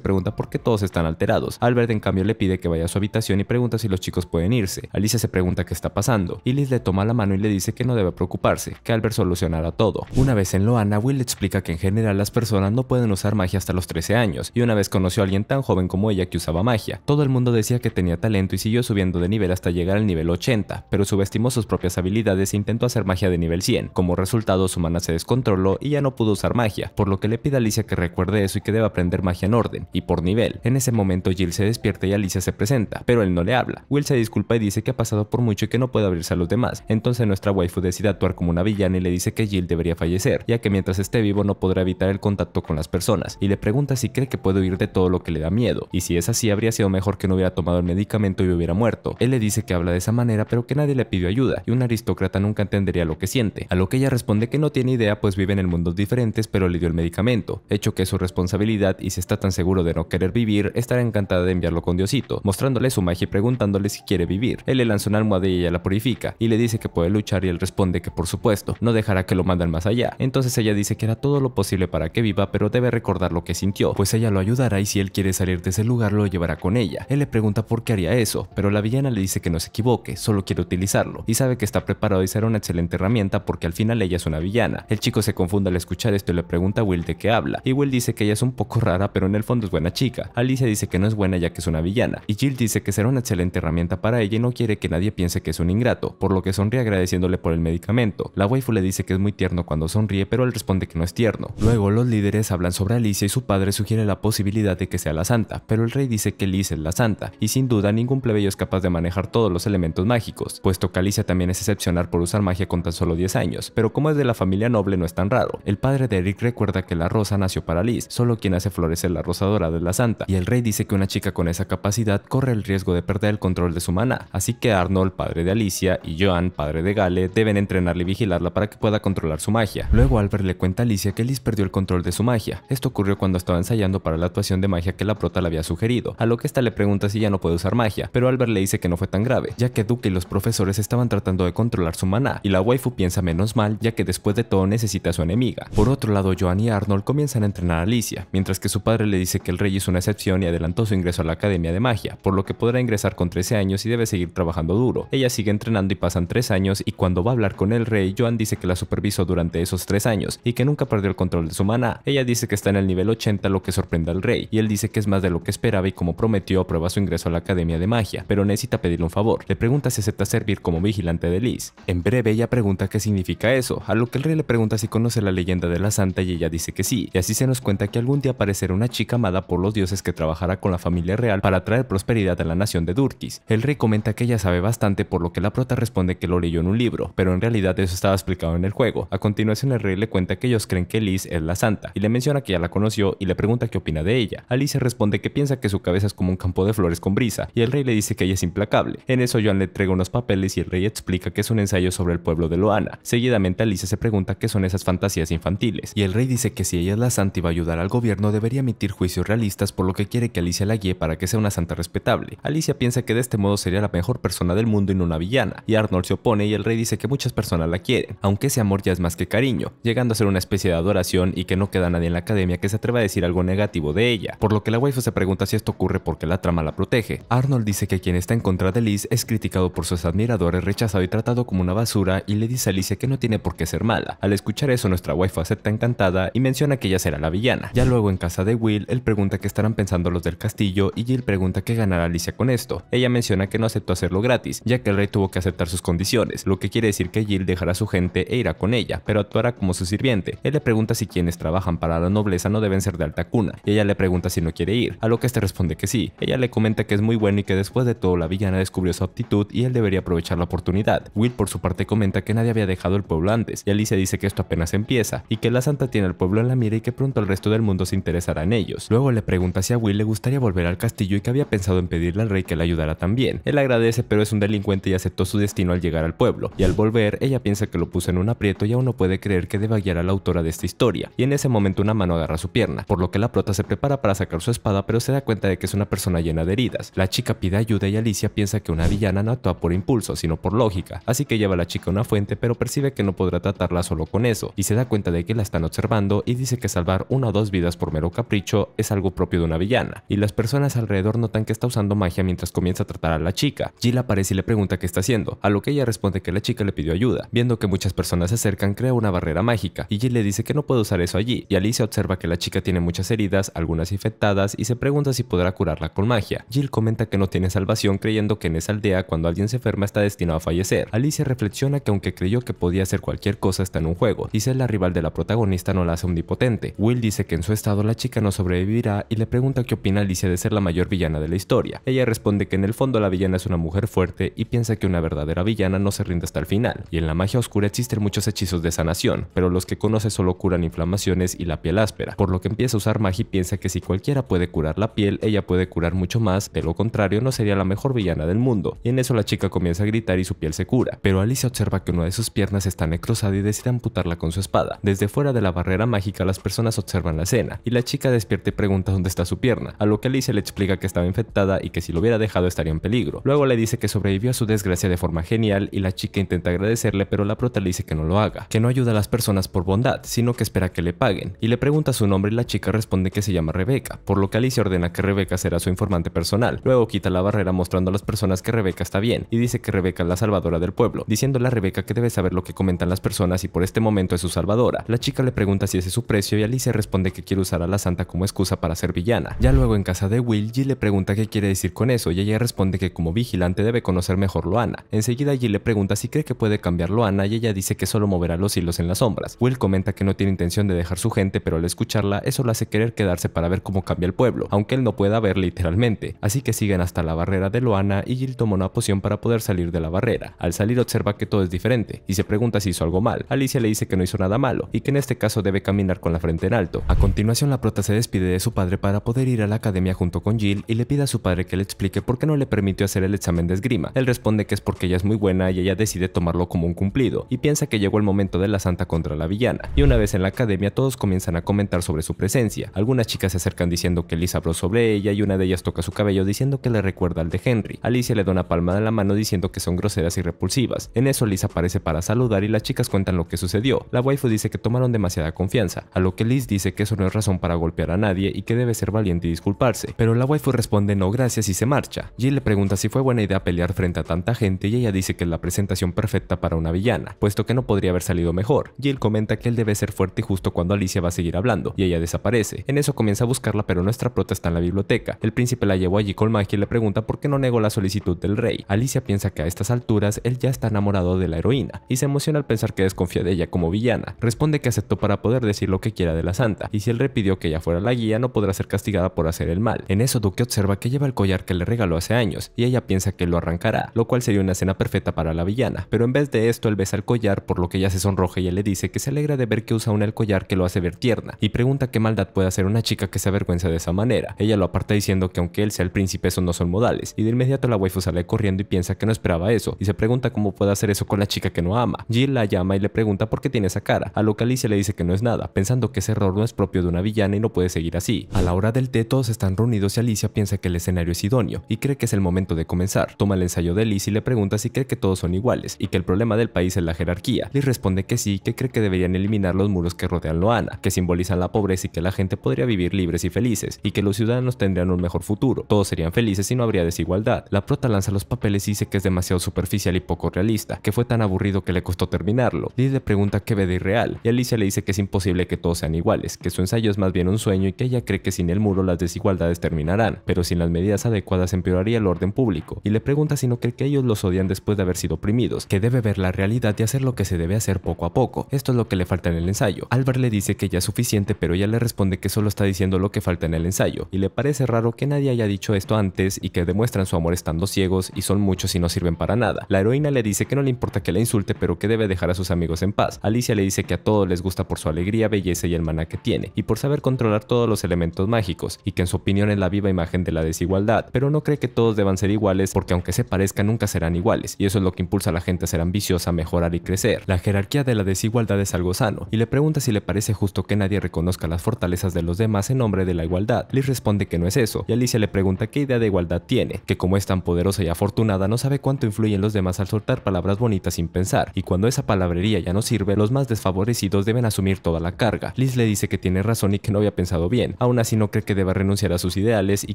pregunta por qué todos están alterados. Albert en cambio le pide que vaya a su habitación y pregunta si los chicos pueden irse. Alicia se pregunta qué está pasando, y Liz le toma la mano y le dice que no debe preocuparse, que Albert solucionará todo. Una vez en Loana, Will le explica que en general las personas no pueden usar magia hasta los 13 años, y una vez conoció a alguien tan joven como ella que usaba magia. Todo el mundo decía que tenía talento y siguió subiendo de nivel hasta llegar al nivel 80, pero subestimó sus propias habilidades e intentó hacer magia de nivel 100. Como resultado, su mana se descontroló y ya no pudo usar magia, por lo que le pide a Alicia que recuerde eso y que deba aprender magia en orden y por nivel. En ese momento Jill se despierta y Alicia se presenta, pero él no le habla. Will se disculpa y dice que ha pasado por mucho y que no puede abrirse a los demás. Entonces nuestra waifu decide actuar como una villana y le dice que Jill debería fallecer, ya que mientras esté vivo no podrá evitar el contacto con las personas, y le pregunta si cree que puede huir de todo lo que le da miedo, y si es así habría sido mejor que no hubiera tomado el medicamento y hubiera muerto. Él le dice que habla de esa manera pero que nadie le pidió ayuda, y un aristócrata nunca entendería lo que siente, a lo que ella responde que no tiene idea pues vive en mundos diferentes, pero le dio el medicamento. Hecho que es su responsabilidad y si está tan seguro de no querer vivir, estará encantada de enviarlo con Diosito, mostrándole su magia y preguntándole si quiere vivir. Él le lanza una almohada y ella la purifica, y le dice que puede luchar y él responde que por supuesto, no dejará que lo manden más allá. Entonces ella dice que hará todo lo posible para que viva, pero debe recordar lo que sintió, pues ella lo ayudará y si él quiere salir de ese lugar lo llevará con ella. Él le pregunta por qué haría eso, pero la villana le dice que no se equivoque, solo quiere utilizarlo, y sabe que está preparado y será una excelente herramienta porque al final ella es una villana. El chico se confunde al escuchar esto y le pregunta a Will de qué habla, y Will dice que ella es un poco rara pero en el fondo es buena chica. Alicia dice que no es buena ya que es una villana, y Jill dice que será una excelente herramienta para ella y no quiere que nadie piense que es un ingrato, por lo que sonríe agradeciéndole por el medicamento. La waifu le dice que es muy tierno cuando sonríe pero él responde que no es tierno. Luego los líderes hablan sobre Alicia y su padre sugiere la posibilidad de que sea la santa, pero el rey dice que Liz es la santa, y sin duda ningún plebeyo es capaz de manejar todos los elementos mágicos, puesto que Alicia también es excepcional por usar magia con tan solo 10 años, pero como es de la familia noble no es tan raro el padre de Eric recuerda que la rosa nació para Liz, solo quien hace florecer la rosa dorada de la santa, y el rey dice que una chica con esa capacidad corre el riesgo de perder el control de su maná, así que Arnold, padre de Alicia, y Joan, padre de Gale, deben entrenarle y vigilarla para que pueda controlar su magia. Luego Albert le cuenta a Alicia que Liz perdió el control de su magia. Esto ocurrió cuando estaba ensayando para la actuación de magia que la prota le había sugerido, a lo que esta le pregunta si ya no puede usar magia, pero Albert le dice que no fue tan grave, ya que Duke y los profesores estaban tratando de controlar su maná, y la waifu piensa menos mal, ya que después de todo necesita su enemiga. Por otro lado, Joan y Arnold comienzan a entrenar a Alicia, mientras que su padre le dice que el rey es una excepción y adelantó su ingreso a la Academia de Magia, por lo que podrá ingresar con 13 años y debe seguir trabajando duro. Ella sigue entrenando y pasan 3 años y cuando va a hablar con el rey, Joan dice que la supervisó durante esos 3 años y que nunca perdió el control de su maná. Ella dice que está en el nivel 80 lo que sorprende al rey y él dice que es más de lo que esperaba y como prometió aprueba su ingreso a la Academia de Magia, pero necesita pedirle un favor. Le pregunta si acepta servir como vigilante de Liz. En breve ella pregunta qué significa eso, a lo que el rey le pregunta si conoce la leyenda de la santa y ella dice que sí, y así se nos cuenta que algún día aparecerá una chica amada por los dioses que trabajará con la familia real para traer prosperidad a la nación de Durkis. El rey comenta que ella sabe bastante por lo que la prota responde que lo leyó en un libro, pero en realidad eso estaba explicado en el juego. A continuación el rey le cuenta que ellos creen que Liz es la santa, y le menciona que ya la conoció y le pregunta qué opina de ella. Alice responde que piensa que su cabeza es como un campo de flores con brisa, y el rey le dice que ella es implacable. En eso Joan le entrega unos papeles y el rey explica que es un ensayo sobre el pueblo de Loana. Seguidamente Alice se pregunta qué son esas fantasías infantiles, y el rey dice que si ella es la santa y va a ayudar al gobierno debería emitir juicios realistas por lo que quiere que Alicia la guíe para que sea una santa respetable. Alicia piensa que de este modo sería la mejor persona del mundo y no una villana, y Arnold se opone y el rey dice que muchas personas la quieren, aunque ese amor ya es más que cariño, llegando a ser una especie de adoración y que no queda nadie en la academia que se atreva a decir algo negativo de ella, por lo que la waifu se pregunta si esto ocurre porque la trama la protege. Arnold dice que quien está en contra de Liz es criticado por sus admiradores, rechazado y tratado como una basura y le dice a Alicia que no tiene por qué ser mala. Al escuchar eso, nuestra waifu acepta encantada y menciona que ella será la villana. Ya luego en casa de Will, él pregunta qué estarán pensando los del castillo y Jill pregunta qué ganará Alicia con esto. Ella menciona que no aceptó hacerlo gratis, ya que el rey tuvo que aceptar sus condiciones, lo que quiere decir que Jill dejará su gente e irá con ella, pero actuará como su sirviente. Él le pregunta si quienes trabajan para la nobleza no deben ser de alta cuna, y ella le pregunta si no quiere ir, a lo que este responde que sí. Ella le comenta que es muy bueno y que después de todo la villana descubrió su aptitud y él debería aprovechar la oportunidad. Will por su parte comenta que nadie había dejado el pueblo antes, y Alicia dice que esto apenas empieza pieza, y que la santa tiene al pueblo en la mira y que pronto el resto del mundo se interesará en ellos. Luego le pregunta si a Will le gustaría volver al castillo y que había pensado en pedirle al rey que le ayudara también. Él agradece pero es un delincuente y aceptó su destino al llegar al pueblo, y al volver ella piensa que lo puso en un aprieto y aún no puede creer que deba guiar a la autora de esta historia, y en ese momento una mano agarra su pierna, por lo que la prota se prepara para sacar su espada pero se da cuenta de que es una persona llena de heridas. La chica pide ayuda y Alicia piensa que una villana no actúa por impulso, sino por lógica, así que lleva a la chica a una fuente pero percibe que no podrá tratarla solo con eso, se da cuenta de que la están observando y dice que salvar una o dos vidas por mero capricho es algo propio de una villana, y las personas alrededor notan que está usando magia mientras comienza a tratar a la chica. Jill aparece y le pregunta qué está haciendo, a lo que ella responde que la chica le pidió ayuda. Viendo que muchas personas se acercan, crea una barrera mágica, y Jill le dice que no puede usar eso allí, y Alicia observa que la chica tiene muchas heridas, algunas infectadas, y se pregunta si podrá curarla con magia. Jill comenta que no tiene salvación creyendo que en esa aldea cuando alguien se enferma está destinado a fallecer. Alicia reflexiona que aunque creyó que podía hacer cualquier cosa está en un juego, y se la rival de la protagonista no la hace omnipotente. Will dice que en su estado la chica no sobrevivirá y le pregunta qué opina Alicia de ser la mayor villana de la historia. Ella responde que en el fondo la villana es una mujer fuerte y piensa que una verdadera villana no se rinde hasta el final. Y en la magia oscura existen muchos hechizos de sanación, pero los que conoce solo curan inflamaciones y la piel áspera, por lo que empieza a usar magia y piensa que si cualquiera puede curar la piel, ella puede curar mucho más, de lo contrario no sería la mejor villana del mundo. Y en eso la chica comienza a gritar y su piel se cura, pero Alicia observa que una de sus piernas está necrosada y decide amputarla con su espada. Desde fuera de la barrera mágica las personas observan la escena, y la chica despierta y pregunta dónde está su pierna, a lo que Alicia le explica que estaba infectada y que si lo hubiera dejado estaría en peligro. Luego le dice que sobrevivió a su desgracia de forma genial y la chica intenta agradecerle pero la prota le dice que no lo haga, que no ayuda a las personas por bondad, sino que espera que le paguen, y le pregunta su nombre y la chica responde que se llama Rebeca, por lo que Alicia ordena que Rebeca será su informante personal, luego quita la barrera mostrando a las personas que Rebeca está bien, y dice que Rebeca es la salvadora del pueblo, diciéndole a Rebeca que debe saber lo que comentan las personas y por este momento es su salvadora. La chica le pregunta si ese es su precio y Alicia responde que quiere usar a la santa como excusa para ser villana. Ya luego en casa de Will, Jill le pregunta qué quiere decir con eso y ella responde que como vigilante debe conocer mejor Loana. Enseguida Jill le pregunta si cree que puede cambiar Loana y ella dice que solo moverá los hilos en las sombras. Will comenta que no tiene intención de dejar su gente, pero al escucharla, eso la hace querer quedarse para ver cómo cambia el pueblo, aunque él no pueda ver literalmente. Así que siguen hasta la barrera de Loana y Jill toma una poción para poder salir de la barrera. Al salir observa que todo es diferente y se pregunta si hizo algo mal. Alicia le dice que no hizo nada malo, y que en este caso debe caminar con la frente en alto. A continuación la prota se despide de su padre para poder ir a la academia junto con Jill y le pide a su padre que le explique por qué no le permitió hacer el examen de esgrima. Él responde que es porque ella es muy buena y ella decide tomarlo como un cumplido, y piensa que llegó el momento de la santa contra la villana. Y una vez en la academia todos comienzan a comentar sobre su presencia. Algunas chicas se acercan diciendo que Lisa habló sobre ella y una de ellas toca su cabello diciendo que le recuerda al de Henry. Alicia le da una palma de la mano diciendo que son groseras y repulsivas. En eso Liz aparece para saludar y las chicas cuentan lo que sucedió. La wife dice que tomaron demasiada confianza, a lo que Liz dice que eso no es razón para golpear a nadie y que debe ser valiente y disculparse, pero la waifu responde no gracias y se marcha. Jill le pregunta si fue buena idea pelear frente a tanta gente y ella dice que es la presentación perfecta para una villana, puesto que no podría haber salido mejor. Jill comenta que él debe ser fuerte y justo cuando Alicia va a seguir hablando, y ella desaparece. En eso comienza a buscarla pero nuestra prota está en la biblioteca. El príncipe la llevó allí con magia y le pregunta por qué no negó la solicitud del rey. Alicia piensa que a estas alturas él ya está enamorado de la heroína y se emociona al pensar que desconfía de ella como villana. Responde que aceptó para poder decir lo que quiera de la Santa, y si él repidió que ella fuera la guía, no podrá ser castigada por hacer el mal. En eso, Duque observa que lleva el collar que le regaló hace años, y ella piensa que lo arrancará, lo cual sería una escena perfecta para la villana. Pero en vez de esto, él besa el collar, por lo que ella se sonroja y él le dice que se alegra de ver que usa un el collar que lo hace ver tierna, y pregunta qué maldad puede hacer una chica que se avergüenza de esa manera. Ella lo aparta diciendo que aunque él sea el príncipe, eso no son modales, y de inmediato la waifu sale corriendo y piensa que no esperaba eso, y se pregunta cómo puede hacer eso con la chica que no ama. Jill la llama y le pregunta por qué tiene esa cara a lo que Alicia le dice que no es nada, pensando que ese error no es propio de una villana y no puede seguir así. A la hora del té todos están reunidos y Alicia piensa que el escenario es idóneo y cree que es el momento de comenzar. Toma el ensayo de Liz y le pregunta si cree que todos son iguales y que el problema del país es la jerarquía. Liz responde que sí, que cree que deberían eliminar los muros que rodean Loana, que simbolizan la pobreza y que la gente podría vivir libres y felices, y que los ciudadanos tendrían un mejor futuro. Todos serían felices y no habría desigualdad. La prota lanza los papeles y dice que es demasiado superficial y poco realista, que fue tan aburrido que le costó terminarlo. Liz le pregunta qué ve de real, y Alicia le dice que es imposible que todos sean iguales, que su ensayo es más bien un sueño y que ella cree que sin el muro las desigualdades terminarán, pero sin las medidas adecuadas empeoraría el orden público, y le pregunta si no cree que ellos los odian después de haber sido oprimidos, que debe ver la realidad y hacer lo que se debe hacer poco a poco. Esto es lo que le falta en el ensayo. Albert le dice que ya es suficiente, pero ella le responde que solo está diciendo lo que falta en el ensayo, y le parece raro que nadie haya dicho esto antes y que demuestran su amor estando ciegos y son muchos y no sirven para nada. La heroína le dice que no le importa que la insulte, pero que debe dejar a sus amigos en paz. Alicia le dice que a todos les gusta por su alegría, belleza y el maná que tiene, y por saber controlar todos los elementos mágicos, y que en su opinión es la viva imagen de la desigualdad, pero no cree que todos deban ser iguales porque aunque se parezcan nunca serán iguales, y eso es lo que impulsa a la gente a ser ambiciosa, mejorar y crecer. La jerarquía de la desigualdad es algo sano, y le pregunta si le parece justo que nadie reconozca las fortalezas de los demás en nombre de la igualdad. Liz responde que no es eso, y Alicia le pregunta qué idea de igualdad tiene, que como es tan poderosa y afortunada no sabe cuánto influyen los demás al soltar palabras bonitas sin pensar, y cuando esa palabrería ya no sirve, los más favorecidos deben asumir toda la carga. Liz le dice que tiene razón y que no había pensado bien. Aún así no cree que deba renunciar a sus ideales y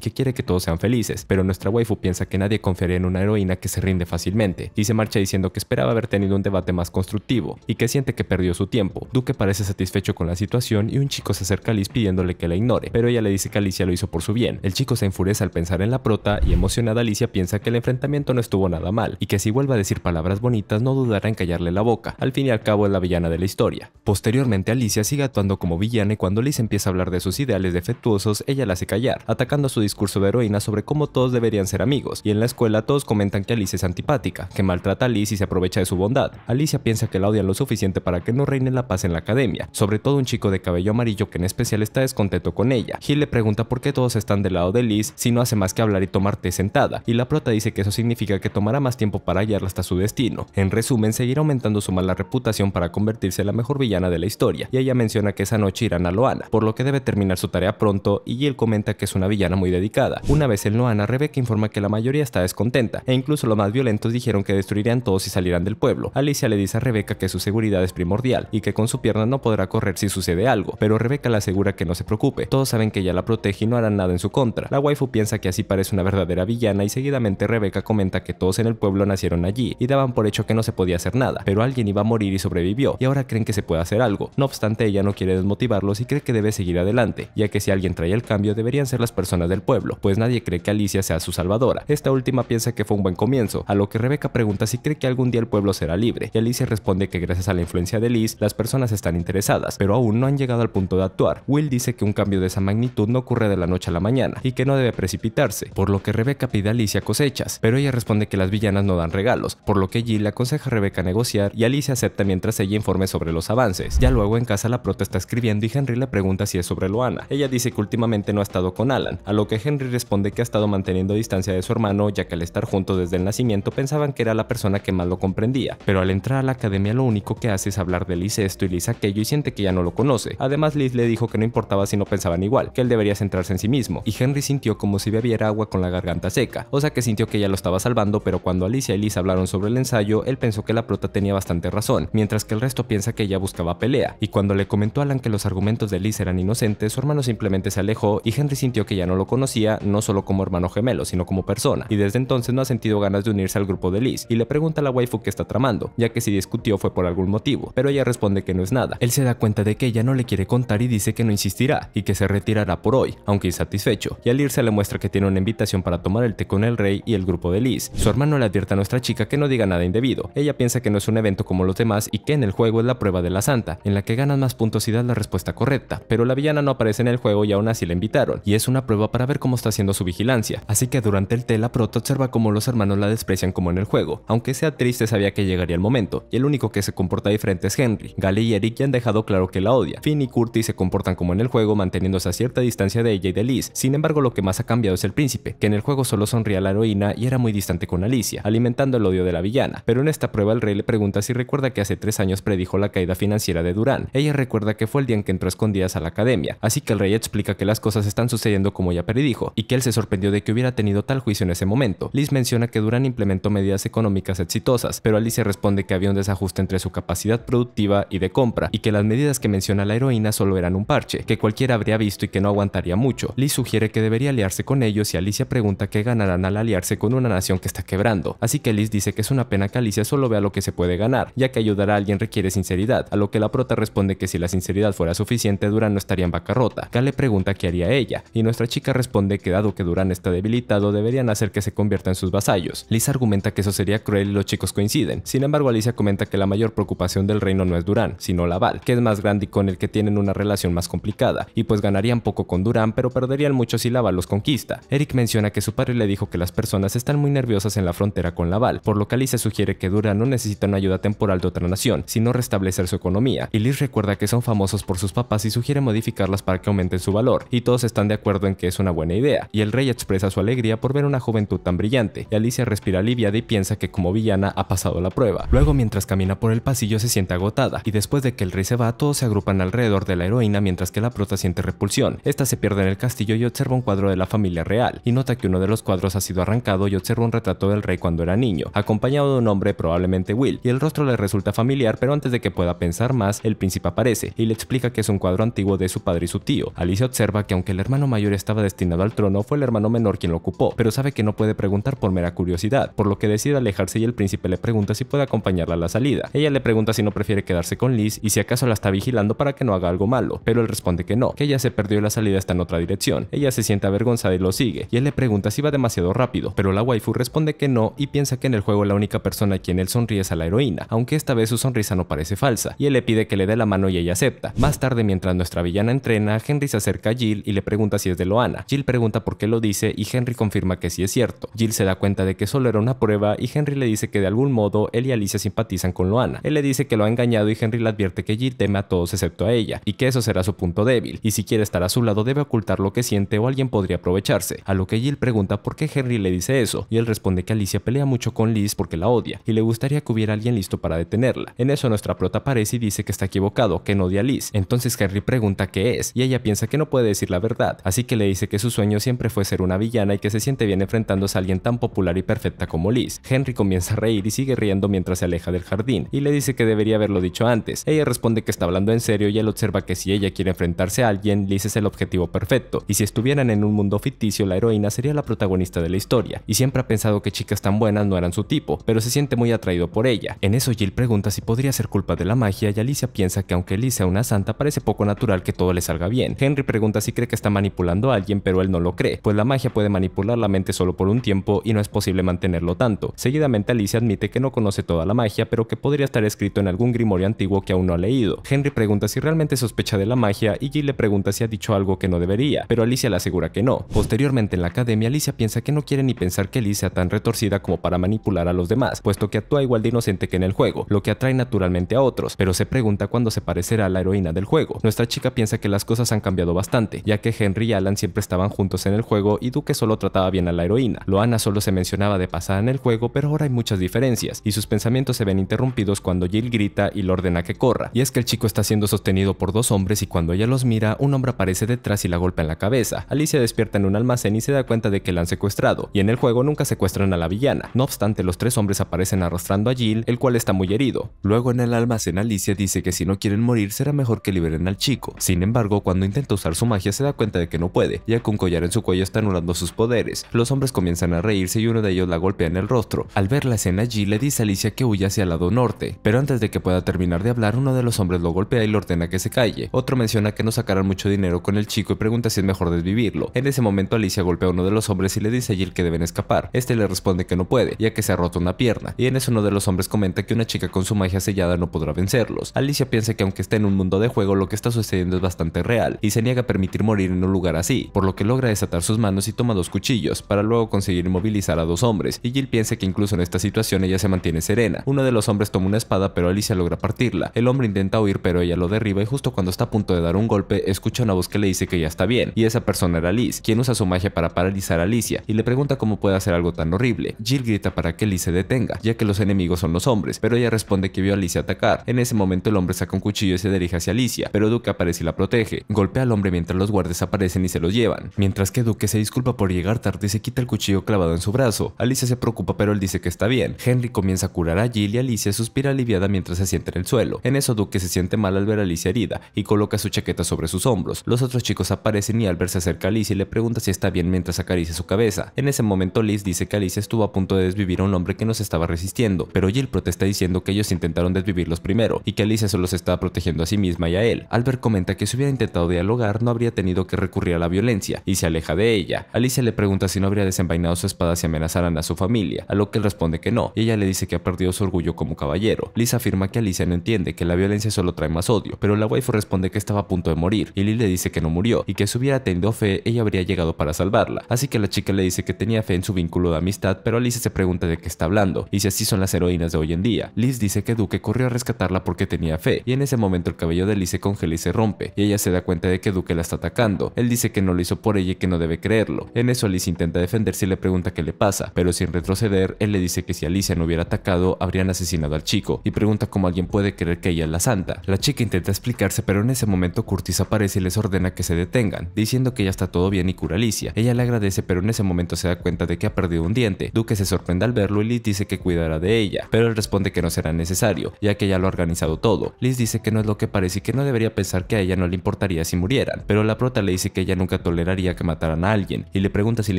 que quiere que todos sean felices, pero nuestra waifu piensa que nadie confiaría en una heroína que se rinde fácilmente, y se marcha diciendo que esperaba haber tenido un debate más constructivo, y que siente que perdió su tiempo. Duque parece satisfecho con la situación y un chico se acerca a Liz pidiéndole que la ignore, pero ella le dice que Alicia lo hizo por su bien. El chico se enfurece al pensar en la prota y emocionada Alicia piensa que el enfrentamiento no estuvo nada mal, y que si vuelve a decir palabras bonitas no dudará en callarle la boca. Al fin y al cabo es la villana de la historia historia. Posteriormente, Alicia sigue actuando como villana y cuando Liz empieza a hablar de sus ideales defectuosos, ella la hace callar, atacando su discurso de heroína sobre cómo todos deberían ser amigos, y en la escuela todos comentan que Alicia es antipática, que maltrata a Liz y se aprovecha de su bondad. Alicia piensa que la odian lo suficiente para que no reine la paz en la academia, sobre todo un chico de cabello amarillo que en especial está descontento con ella. Gil le pregunta por qué todos están del lado de Liz si no hace más que hablar y tomar té sentada, y la prota dice que eso significa que tomará más tiempo para hallarla hasta su destino. En resumen, seguirá aumentando su mala reputación para convertirse la mejor villana de la historia, y ella menciona que esa noche irán a Loana, por lo que debe terminar su tarea pronto y él comenta que es una villana muy dedicada. Una vez en Loana, Rebeca informa que la mayoría está descontenta, e incluso los más violentos dijeron que destruirían todos si salieran del pueblo. Alicia le dice a Rebeca que su seguridad es primordial y que con su pierna no podrá correr si sucede algo, pero Rebeca le asegura que no se preocupe, todos saben que ella la protege y no harán nada en su contra. La waifu piensa que así parece una verdadera villana y seguidamente Rebeca comenta que todos en el pueblo nacieron allí y daban por hecho que no se podía hacer nada, pero alguien iba a morir y sobrevivió, y ahora que creen que se puede hacer algo. No obstante, ella no quiere desmotivarlos y cree que debe seguir adelante, ya que si alguien trae el cambio deberían ser las personas del pueblo, pues nadie cree que Alicia sea su salvadora. Esta última piensa que fue un buen comienzo, a lo que Rebeca pregunta si cree que algún día el pueblo será libre, y Alicia responde que gracias a la influencia de Liz, las personas están interesadas, pero aún no han llegado al punto de actuar. Will dice que un cambio de esa magnitud no ocurre de la noche a la mañana, y que no debe precipitarse, por lo que Rebeca pide a Alicia cosechas, pero ella responde que las villanas no dan regalos, por lo que Jill le aconseja a Rebeca negociar y Alicia acepta mientras ella informe sobre los avances. Ya luego en casa la prota está escribiendo y Henry le pregunta si es sobre Loana. Ella dice que últimamente no ha estado con Alan, a lo que Henry responde que ha estado manteniendo distancia de su hermano ya que al estar juntos desde el nacimiento pensaban que era la persona que más lo comprendía, pero al entrar a la academia lo único que hace es hablar de Liz esto y Liz aquello y siente que ya no lo conoce. Además Liz le dijo que no importaba si no pensaban igual, que él debería centrarse en sí mismo, y Henry sintió como si bebiera agua con la garganta seca, o sea que sintió que ella lo estaba salvando, pero cuando Alicia y Liz hablaron sobre el ensayo, él pensó que la prota tenía bastante razón, mientras que el resto piensa que ella buscaba pelea, y cuando le comentó a Alan que los argumentos de Liz eran inocentes, su hermano simplemente se alejó y Henry sintió que ya no lo conocía, no solo como hermano gemelo, sino como persona, y desde entonces no ha sentido ganas de unirse al grupo de Liz, y le pregunta a la waifu qué está tramando, ya que si discutió fue por algún motivo, pero ella responde que no es nada. Él se da cuenta de que ella no le quiere contar y dice que no insistirá, y que se retirará por hoy, aunque insatisfecho, y al irse le muestra que tiene una invitación para tomar el té con el rey y el grupo de Liz. Su hermano le advierte a nuestra chica que no diga nada indebido, ella piensa que no es un evento como los demás y que en el juego es la prueba de la santa, en la que ganan más puntos la respuesta correcta, pero la villana no aparece en el juego y aún así la invitaron, y es una prueba para ver cómo está haciendo su vigilancia, así que durante el té la prota observa cómo los hermanos la desprecian como en el juego, aunque sea triste sabía que llegaría el momento, y el único que se comporta diferente es Henry. Gale y Eric ya han dejado claro que la odia, Finn y Curtis se comportan como en el juego manteniéndose a cierta distancia de ella y de Liz, sin embargo lo que más ha cambiado es el príncipe, que en el juego solo sonría a la heroína y era muy distante con Alicia, alimentando el odio de la villana, pero en esta prueba el rey le pregunta si recuerda que hace tres años predijo la la caída financiera de Durán. Ella recuerda que fue el día en que entró escondidas a la academia, así que el rey explica que las cosas están sucediendo como ya predijo, y que él se sorprendió de que hubiera tenido tal juicio en ese momento. Liz menciona que Durán implementó medidas económicas exitosas, pero Alicia responde que había un desajuste entre su capacidad productiva y de compra, y que las medidas que menciona la heroína solo eran un parche, que cualquiera habría visto y que no aguantaría mucho. Liz sugiere que debería aliarse con ellos y Alicia pregunta qué ganarán al aliarse con una nación que está quebrando, así que Liz dice que es una pena que Alicia solo vea lo que se puede ganar, ya que ayudar a alguien requiere sinceridad a lo que la prota responde que si la sinceridad fuera suficiente, Durán no estaría en bancarrota. Gale le pregunta qué haría ella, y nuestra chica responde que dado que Durán está debilitado, deberían hacer que se convierta en sus vasallos. Lisa argumenta que eso sería cruel y los chicos coinciden. Sin embargo, Alicia comenta que la mayor preocupación del reino no es Durán, sino Laval, que es más grande y con el que tienen una relación más complicada, y pues ganarían poco con Durán, pero perderían mucho si Laval los conquista. Eric menciona que su padre le dijo que las personas están muy nerviosas en la frontera con Laval, por lo que Alicia sugiere que Durán no necesita una ayuda temporal de otra nación, sino restablecer su economía, y Liz recuerda que son famosos por sus papás y sugiere modificarlas para que aumenten su valor, y todos están de acuerdo en que es una buena idea, y el rey expresa su alegría por ver una juventud tan brillante, y Alicia respira aliviada y piensa que como villana ha pasado la prueba. Luego mientras camina por el pasillo se siente agotada, y después de que el rey se va todos se agrupan alrededor de la heroína mientras que la prota siente repulsión. Esta se pierde en el castillo y observa un cuadro de la familia real, y nota que uno de los cuadros ha sido arrancado y observa un retrato del rey cuando era niño, acompañado de un hombre probablemente Will, y el rostro le resulta familiar pero antes de que pueda pensar más, el príncipe aparece y le explica que es un cuadro antiguo de su padre y su tío. Alicia observa que aunque el hermano mayor estaba destinado al trono, fue el hermano menor quien lo ocupó, pero sabe que no puede preguntar por mera curiosidad, por lo que decide alejarse y el príncipe le pregunta si puede acompañarla a la salida. Ella le pregunta si no prefiere quedarse con Liz y si acaso la está vigilando para que no haga algo malo, pero él responde que no, que ella se perdió y la salida está en otra dirección. Ella se siente avergonzada y lo sigue, y él le pregunta si va demasiado rápido, pero la waifu responde que no y piensa que en el juego la única persona a quien él sonríe es a la heroína, aunque esta vez su sonrisa no parece y él le pide que le dé la mano y ella acepta. Más tarde, mientras nuestra villana entrena, Henry se acerca a Jill y le pregunta si es de Loana. Jill pregunta por qué lo dice y Henry confirma que sí es cierto. Jill se da cuenta de que solo era una prueba y Henry le dice que de algún modo él y Alicia simpatizan con Loana. Él le dice que lo ha engañado y Henry le advierte que Jill teme a todos excepto a ella, y que eso será su punto débil, y si quiere estar a su lado debe ocultar lo que siente o alguien podría aprovecharse. A lo que Jill pregunta por qué Henry le dice eso, y él responde que Alicia pelea mucho con Liz porque la odia, y le gustaría que hubiera alguien listo para detenerla. En eso nuestra aparece y dice que está equivocado, que no odia a Liz. Entonces Henry pregunta qué es, y ella piensa que no puede decir la verdad, así que le dice que su sueño siempre fue ser una villana y que se siente bien enfrentándose a alguien tan popular y perfecta como Liz. Henry comienza a reír y sigue riendo mientras se aleja del jardín, y le dice que debería haberlo dicho antes. Ella responde que está hablando en serio y él observa que si ella quiere enfrentarse a alguien, Liz es el objetivo perfecto, y si estuvieran en un mundo ficticio, la heroína sería la protagonista de la historia, y siempre ha pensado que chicas tan buenas no eran su tipo, pero se siente muy atraído por ella. En eso Jill pregunta si podría ser culpa de la magia y Alicia piensa que aunque Alicia sea una santa, parece poco natural que todo le salga bien. Henry pregunta si cree que está manipulando a alguien, pero él no lo cree, pues la magia puede manipular la mente solo por un tiempo y no es posible mantenerlo tanto. Seguidamente Alicia admite que no conoce toda la magia, pero que podría estar escrito en algún grimorio antiguo que aún no ha leído. Henry pregunta si realmente sospecha de la magia y Gil le pregunta si ha dicho algo que no debería, pero Alicia le asegura que no. Posteriormente en la academia, Alicia piensa que no quiere ni pensar que Alicia sea tan retorcida como para manipular a los demás, puesto que actúa igual de inocente que en el juego, lo que atrae naturalmente a otros pero se pregunta cuándo se parecerá a la heroína del juego. Nuestra chica piensa que las cosas han cambiado bastante, ya que Henry y Alan siempre estaban juntos en el juego y Duque solo trataba bien a la heroína. Loana solo se mencionaba de pasada en el juego, pero ahora hay muchas diferencias, y sus pensamientos se ven interrumpidos cuando Jill grita y le ordena que corra. Y es que el chico está siendo sostenido por dos hombres y cuando ella los mira, un hombre aparece detrás y la golpea en la cabeza. Alicia despierta en un almacén y se da cuenta de que la han secuestrado, y en el juego nunca secuestran a la villana. No obstante, los tres hombres aparecen arrastrando a Jill, el cual está muy herido. Luego en el almacén en Alicia dice que si no quieren morir será mejor que liberen al chico. Sin embargo, cuando intenta usar su magia se da cuenta de que no puede, ya que un collar en su cuello está anulando sus poderes. Los hombres comienzan a reírse y uno de ellos la golpea en el rostro. Al ver la escena allí le dice a Alicia que huya hacia el lado norte, pero antes de que pueda terminar de hablar uno de los hombres lo golpea y le ordena que se calle. Otro menciona que no sacarán mucho dinero con el chico y pregunta si es mejor desvivirlo. En ese momento Alicia golpea a uno de los hombres y le dice a Jill que deben escapar. Este le responde que no puede, ya que se ha roto una pierna, y en eso uno de los hombres comenta que una chica con su magia sellada no puede vencerlos. Alicia piensa que aunque esté en un mundo de juego, lo que está sucediendo es bastante real, y se niega a permitir morir en un lugar así, por lo que logra desatar sus manos y toma dos cuchillos, para luego conseguir inmovilizar a dos hombres, y Jill piensa que incluso en esta situación ella se mantiene serena. Uno de los hombres toma una espada, pero Alicia logra partirla. El hombre intenta huir, pero ella lo derriba, y justo cuando está a punto de dar un golpe, escucha una voz que le dice que ya está bien, y esa persona era Liz, quien usa su magia para paralizar a Alicia, y le pregunta cómo puede hacer algo tan horrible. Jill grita para que Liz se detenga, ya que los enemigos son los hombres, pero ella responde que vio a Alicia atacar en ese momento el hombre saca un cuchillo y se dirige hacia Alicia, pero Duque aparece y la protege. Golpea al hombre mientras los guardias aparecen y se los llevan. Mientras que Duque se disculpa por llegar tarde y se quita el cuchillo clavado en su brazo. Alicia se preocupa pero él dice que está bien. Henry comienza a curar a Jill y Alicia suspira aliviada mientras se sienta en el suelo. En eso Duque se siente mal al ver a Alicia herida y coloca su chaqueta sobre sus hombros. Los otros chicos aparecen y Albert se acerca a Alicia y le pregunta si está bien mientras acaricia su cabeza. En ese momento Liz dice que Alicia estuvo a punto de desvivir a un hombre que se estaba resistiendo, pero Jill protesta diciendo que ellos intentaron desvivirlos primero y que Alicia solo se estaba protegiendo a sí misma y a él. Albert comenta que si hubiera intentado dialogar no habría tenido que recurrir a la violencia y se aleja de ella. Alicia le pregunta si no habría desenvainado su espada si amenazaran a su familia, a lo que él responde que no y ella le dice que ha perdido su orgullo como caballero. Liz afirma que Alicia no entiende que la violencia solo trae más odio, pero la waifu responde que estaba a punto de morir y Liz le dice que no murió y que si hubiera tenido fe ella habría llegado para salvarla. Así que la chica le dice que tenía fe en su vínculo de amistad, pero Alicia se pregunta de qué está hablando y si así son las heroínas de hoy en día. Liz dice que Duque corrió a rescatar porque tenía fe, y en ese momento el cabello de Alicia se congela y se rompe, y ella se da cuenta de que Duque la está atacando. Él dice que no lo hizo por ella y que no debe creerlo. En eso Alicia intenta defenderse y le pregunta qué le pasa, pero sin retroceder, él le dice que si Alicia no hubiera atacado, habrían asesinado al chico, y pregunta cómo alguien puede creer que ella es la santa. La chica intenta explicarse, pero en ese momento Curtis aparece y les ordena que se detengan, diciendo que ya está todo bien y cura Alicia. Ella le agradece, pero en ese momento se da cuenta de que ha perdido un diente. Duque se sorprende al verlo y le dice que cuidará de ella, pero él responde que no será necesario, ya que ella lo ha organizado todo. Liz dice que no es lo que parece y que no debería pensar que a ella no le importaría si murieran, pero la prota le dice que ella nunca toleraría que mataran a alguien y le pregunta si le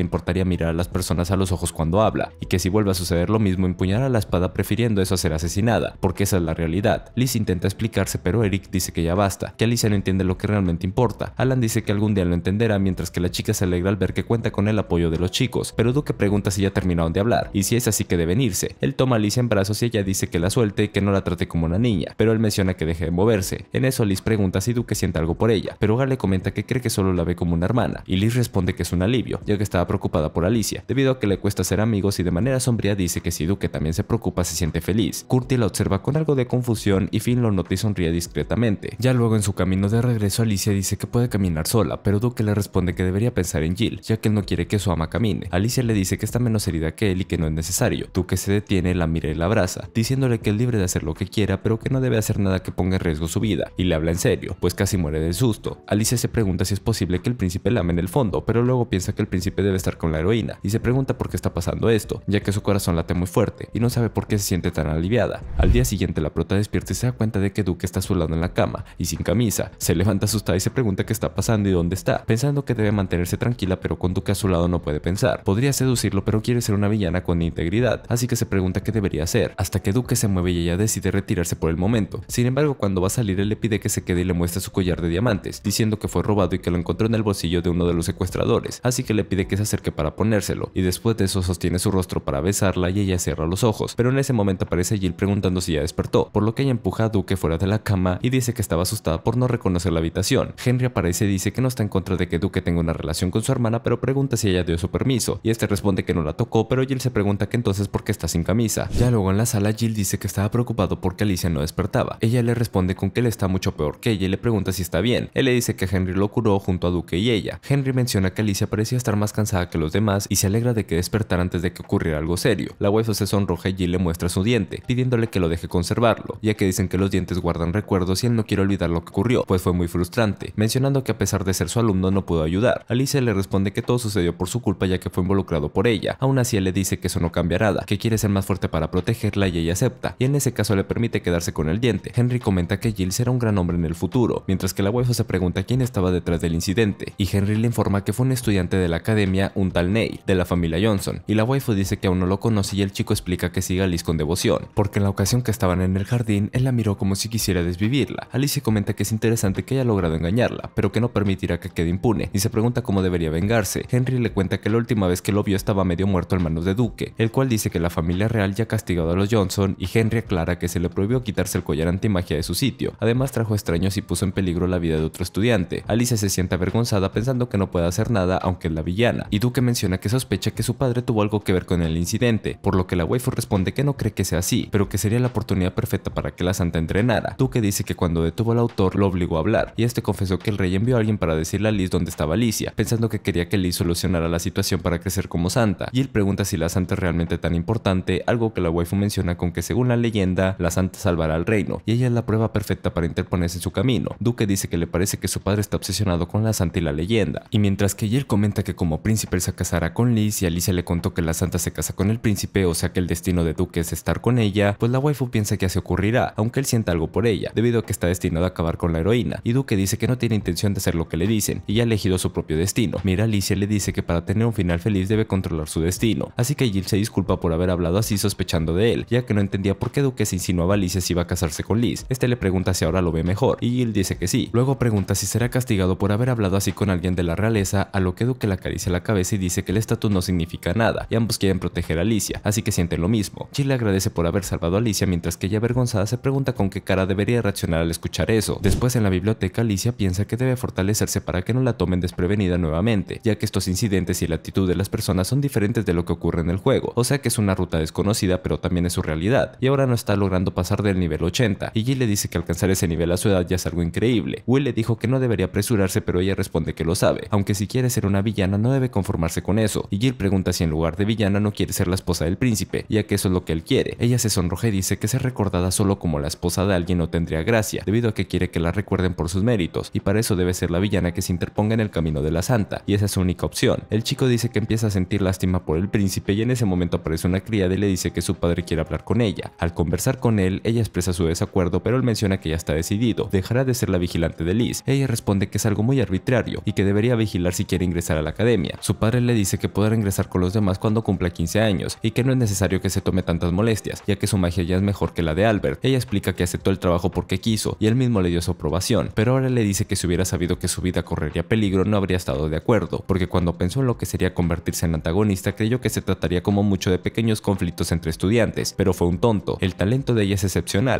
importaría mirar a las personas a los ojos cuando habla, y que si vuelve a suceder lo mismo empuñará la espada prefiriendo eso a ser asesinada, porque esa es la realidad. Liz intenta explicarse pero Eric dice que ya basta, que Alicia no entiende lo que realmente importa. Alan dice que algún día lo entenderá mientras que la chica se alegra al ver que cuenta con el apoyo de los chicos, pero Duque pregunta si ya terminaron de hablar, y si es así que deben irse. Él toma a Alicia en brazos y ella dice que la suelte y que no la trate como una niña, pero él menciona que deje de moverse. En eso Liz pregunta si Duque siente algo por ella, pero Gale le comenta que cree que solo la ve como una hermana, y Liz responde que es un alivio, ya que estaba preocupada por Alicia, debido a que le cuesta ser amigos y de manera sombría dice que si Duque también se preocupa se siente feliz. Curti la observa con algo de confusión y Finn lo nota y sonríe discretamente. Ya luego en su camino de regreso Alicia dice que puede caminar sola, pero Duque le responde que debería pensar en Jill, ya que él no quiere que su ama camine. Alicia le dice que está menos herida que él y que no es necesario. Duque se detiene, la mira y la abraza, diciéndole que es libre de hacer lo que quiera, pero que no debe hacer nada que ponga en riesgo su vida, y le habla en serio, pues casi muere del susto. Alicia se pregunta si es posible que el príncipe la ame en el fondo, pero luego piensa que el príncipe debe estar con la heroína, y se pregunta por qué está pasando esto, ya que su corazón late muy fuerte, y no sabe por qué se siente tan aliviada. Al día siguiente la prota despierta y se da cuenta de que Duke está a su lado en la cama, y sin camisa, se levanta asustada y se pregunta qué está pasando y dónde está, pensando que debe mantenerse tranquila pero con Duke a su lado no puede pensar. Podría seducirlo pero quiere ser una villana con integridad, así que se pregunta qué debería hacer, hasta que Duke se mueve y ella decide retirarse por el momento. Sin embargo, cuando va a salir, él le pide que se quede y le muestre su collar de diamantes, diciendo que fue robado y que lo encontró en el bolsillo de uno de los secuestradores, así que le pide que se acerque para ponérselo, y después de eso sostiene su rostro para besarla y ella cierra los ojos, pero en ese momento aparece Jill preguntando si ya despertó, por lo que ella empuja a Duque fuera de la cama y dice que estaba asustada por no reconocer la habitación. Henry aparece y dice que no está en contra de que Duque tenga una relación con su hermana, pero pregunta si ella dio su permiso, y este responde que no la tocó, pero Jill se pregunta que entonces por qué está sin camisa. Ya luego en la sala Jill dice que estaba preocupado porque al Alicia no despertaba. Ella le responde con que él está mucho peor que ella y le pregunta si está bien. Él le dice que Henry lo curó junto a Duque y ella. Henry menciona que Alicia parecía estar más cansada que los demás y se alegra de que despertara antes de que ocurriera algo serio. La hueso se sonroja y Jill le muestra su diente, pidiéndole que lo deje conservarlo, ya que dicen que los dientes guardan recuerdos y él no quiere olvidar lo que ocurrió, pues fue muy frustrante, mencionando que a pesar de ser su alumno no pudo ayudar. Alicia le responde que todo sucedió por su culpa ya que fue involucrado por ella. Aún así él le dice que eso no cambiará, nada, que quiere ser más fuerte para protegerla y ella acepta, y en ese caso le permite que quedarse con el diente. Henry comenta que Jill será un gran hombre en el futuro, mientras que la waifu se pregunta quién estaba detrás del incidente, y Henry le informa que fue un estudiante de la academia, un tal Neil, de la familia Johnson, y la waifu dice que aún no lo conoce y el chico explica que sigue a Alice con devoción, porque en la ocasión que estaban en el jardín, él la miró como si quisiera desvivirla. Alice comenta que es interesante que haya logrado engañarla, pero que no permitirá que quede impune, y se pregunta cómo debería vengarse. Henry le cuenta que la última vez que lo vio estaba medio muerto en manos de Duque, el cual dice que la familia real ya ha castigado a los Johnson, y Henry aclara que se le prohibió quitarse el collar antimagia de su sitio. Además trajo extraños y puso en peligro la vida de otro estudiante. Alicia se siente avergonzada pensando que no puede hacer nada aunque es la villana, y Duque menciona que sospecha que su padre tuvo algo que ver con el incidente, por lo que la waifu responde que no cree que sea así, pero que sería la oportunidad perfecta para que la santa entrenara. Duque dice que cuando detuvo al autor lo obligó a hablar, y este confesó que el rey envió a alguien para decirle a Liz dónde estaba Alicia, pensando que quería que Liz solucionara la situación para crecer como santa, y él pregunta si la santa es realmente tan importante, algo que la waifu menciona con que según la leyenda, la santa salvar al reino, y ella es la prueba perfecta para interponerse en su camino. Duque dice que le parece que su padre está obsesionado con la santa y la leyenda, y mientras que Jill comenta que como príncipe él se casará con Liz y Alicia le contó que la santa se casa con el príncipe, o sea que el destino de Duque es estar con ella, pues la waifu piensa que así ocurrirá, aunque él sienta algo por ella, debido a que está destinado a acabar con la heroína, y Duque dice que no tiene intención de hacer lo que le dicen, y ya ha elegido su propio destino. Mira, Alicia le dice que para tener un final feliz debe controlar su destino, así que Jill se disculpa por haber hablado así sospechando de él, ya que no entendía por qué Duque se insinuaba a Alicia si va a casarse con Liz. Este le pregunta si ahora lo ve mejor y Gil dice que sí. Luego pregunta si será castigado por haber hablado así con alguien de la realeza, a lo que Duque le acaricia la cabeza y dice que el estatus no significa nada y ambos quieren proteger a Alicia, así que sienten lo mismo. Gil le agradece por haber salvado a Alicia mientras que ella avergonzada se pregunta con qué cara debería reaccionar al escuchar eso. Después en la biblioteca Alicia piensa que debe fortalecerse para que no la tomen desprevenida nuevamente, ya que estos incidentes y la actitud de las personas son diferentes de lo que ocurre en el juego, o sea que es una ruta desconocida pero también es su realidad, y ahora no está logrando pasar de del nivel 80. y Gil le dice que alcanzar ese nivel a su edad ya es algo increíble. Will le dijo que no debería apresurarse, pero ella responde que lo sabe, aunque si quiere ser una villana no debe conformarse con eso. Y Jill pregunta si en lugar de villana no quiere ser la esposa del príncipe, ya que eso es lo que él quiere. Ella se sonroja y dice que ser recordada solo como la esposa de alguien no tendría gracia, debido a que quiere que la recuerden por sus méritos, y para eso debe ser la villana que se interponga en el camino de la santa, y esa es su única opción. El chico dice que empieza a sentir lástima por el príncipe y en ese momento aparece una criada y le dice que su padre quiere hablar con ella. Al conversar con él, ella expresa su desacuerdo, pero él menciona que ya está decidido, dejará de ser la vigilante de Liz. Ella responde que es algo muy arbitrario y que debería vigilar si quiere ingresar a la academia. Su padre le dice que podrá ingresar con los demás cuando cumpla 15 años y que no es necesario que se tome tantas molestias, ya que su magia ya es mejor que la de Albert. Ella explica que aceptó el trabajo porque quiso y él mismo le dio su aprobación, pero ahora le dice que si hubiera sabido que su vida correría peligro no habría estado de acuerdo, porque cuando pensó en lo que sería convertirse en antagonista creyó que se trataría como mucho de pequeños conflictos entre estudiantes, pero fue un tonto. El talento de ella se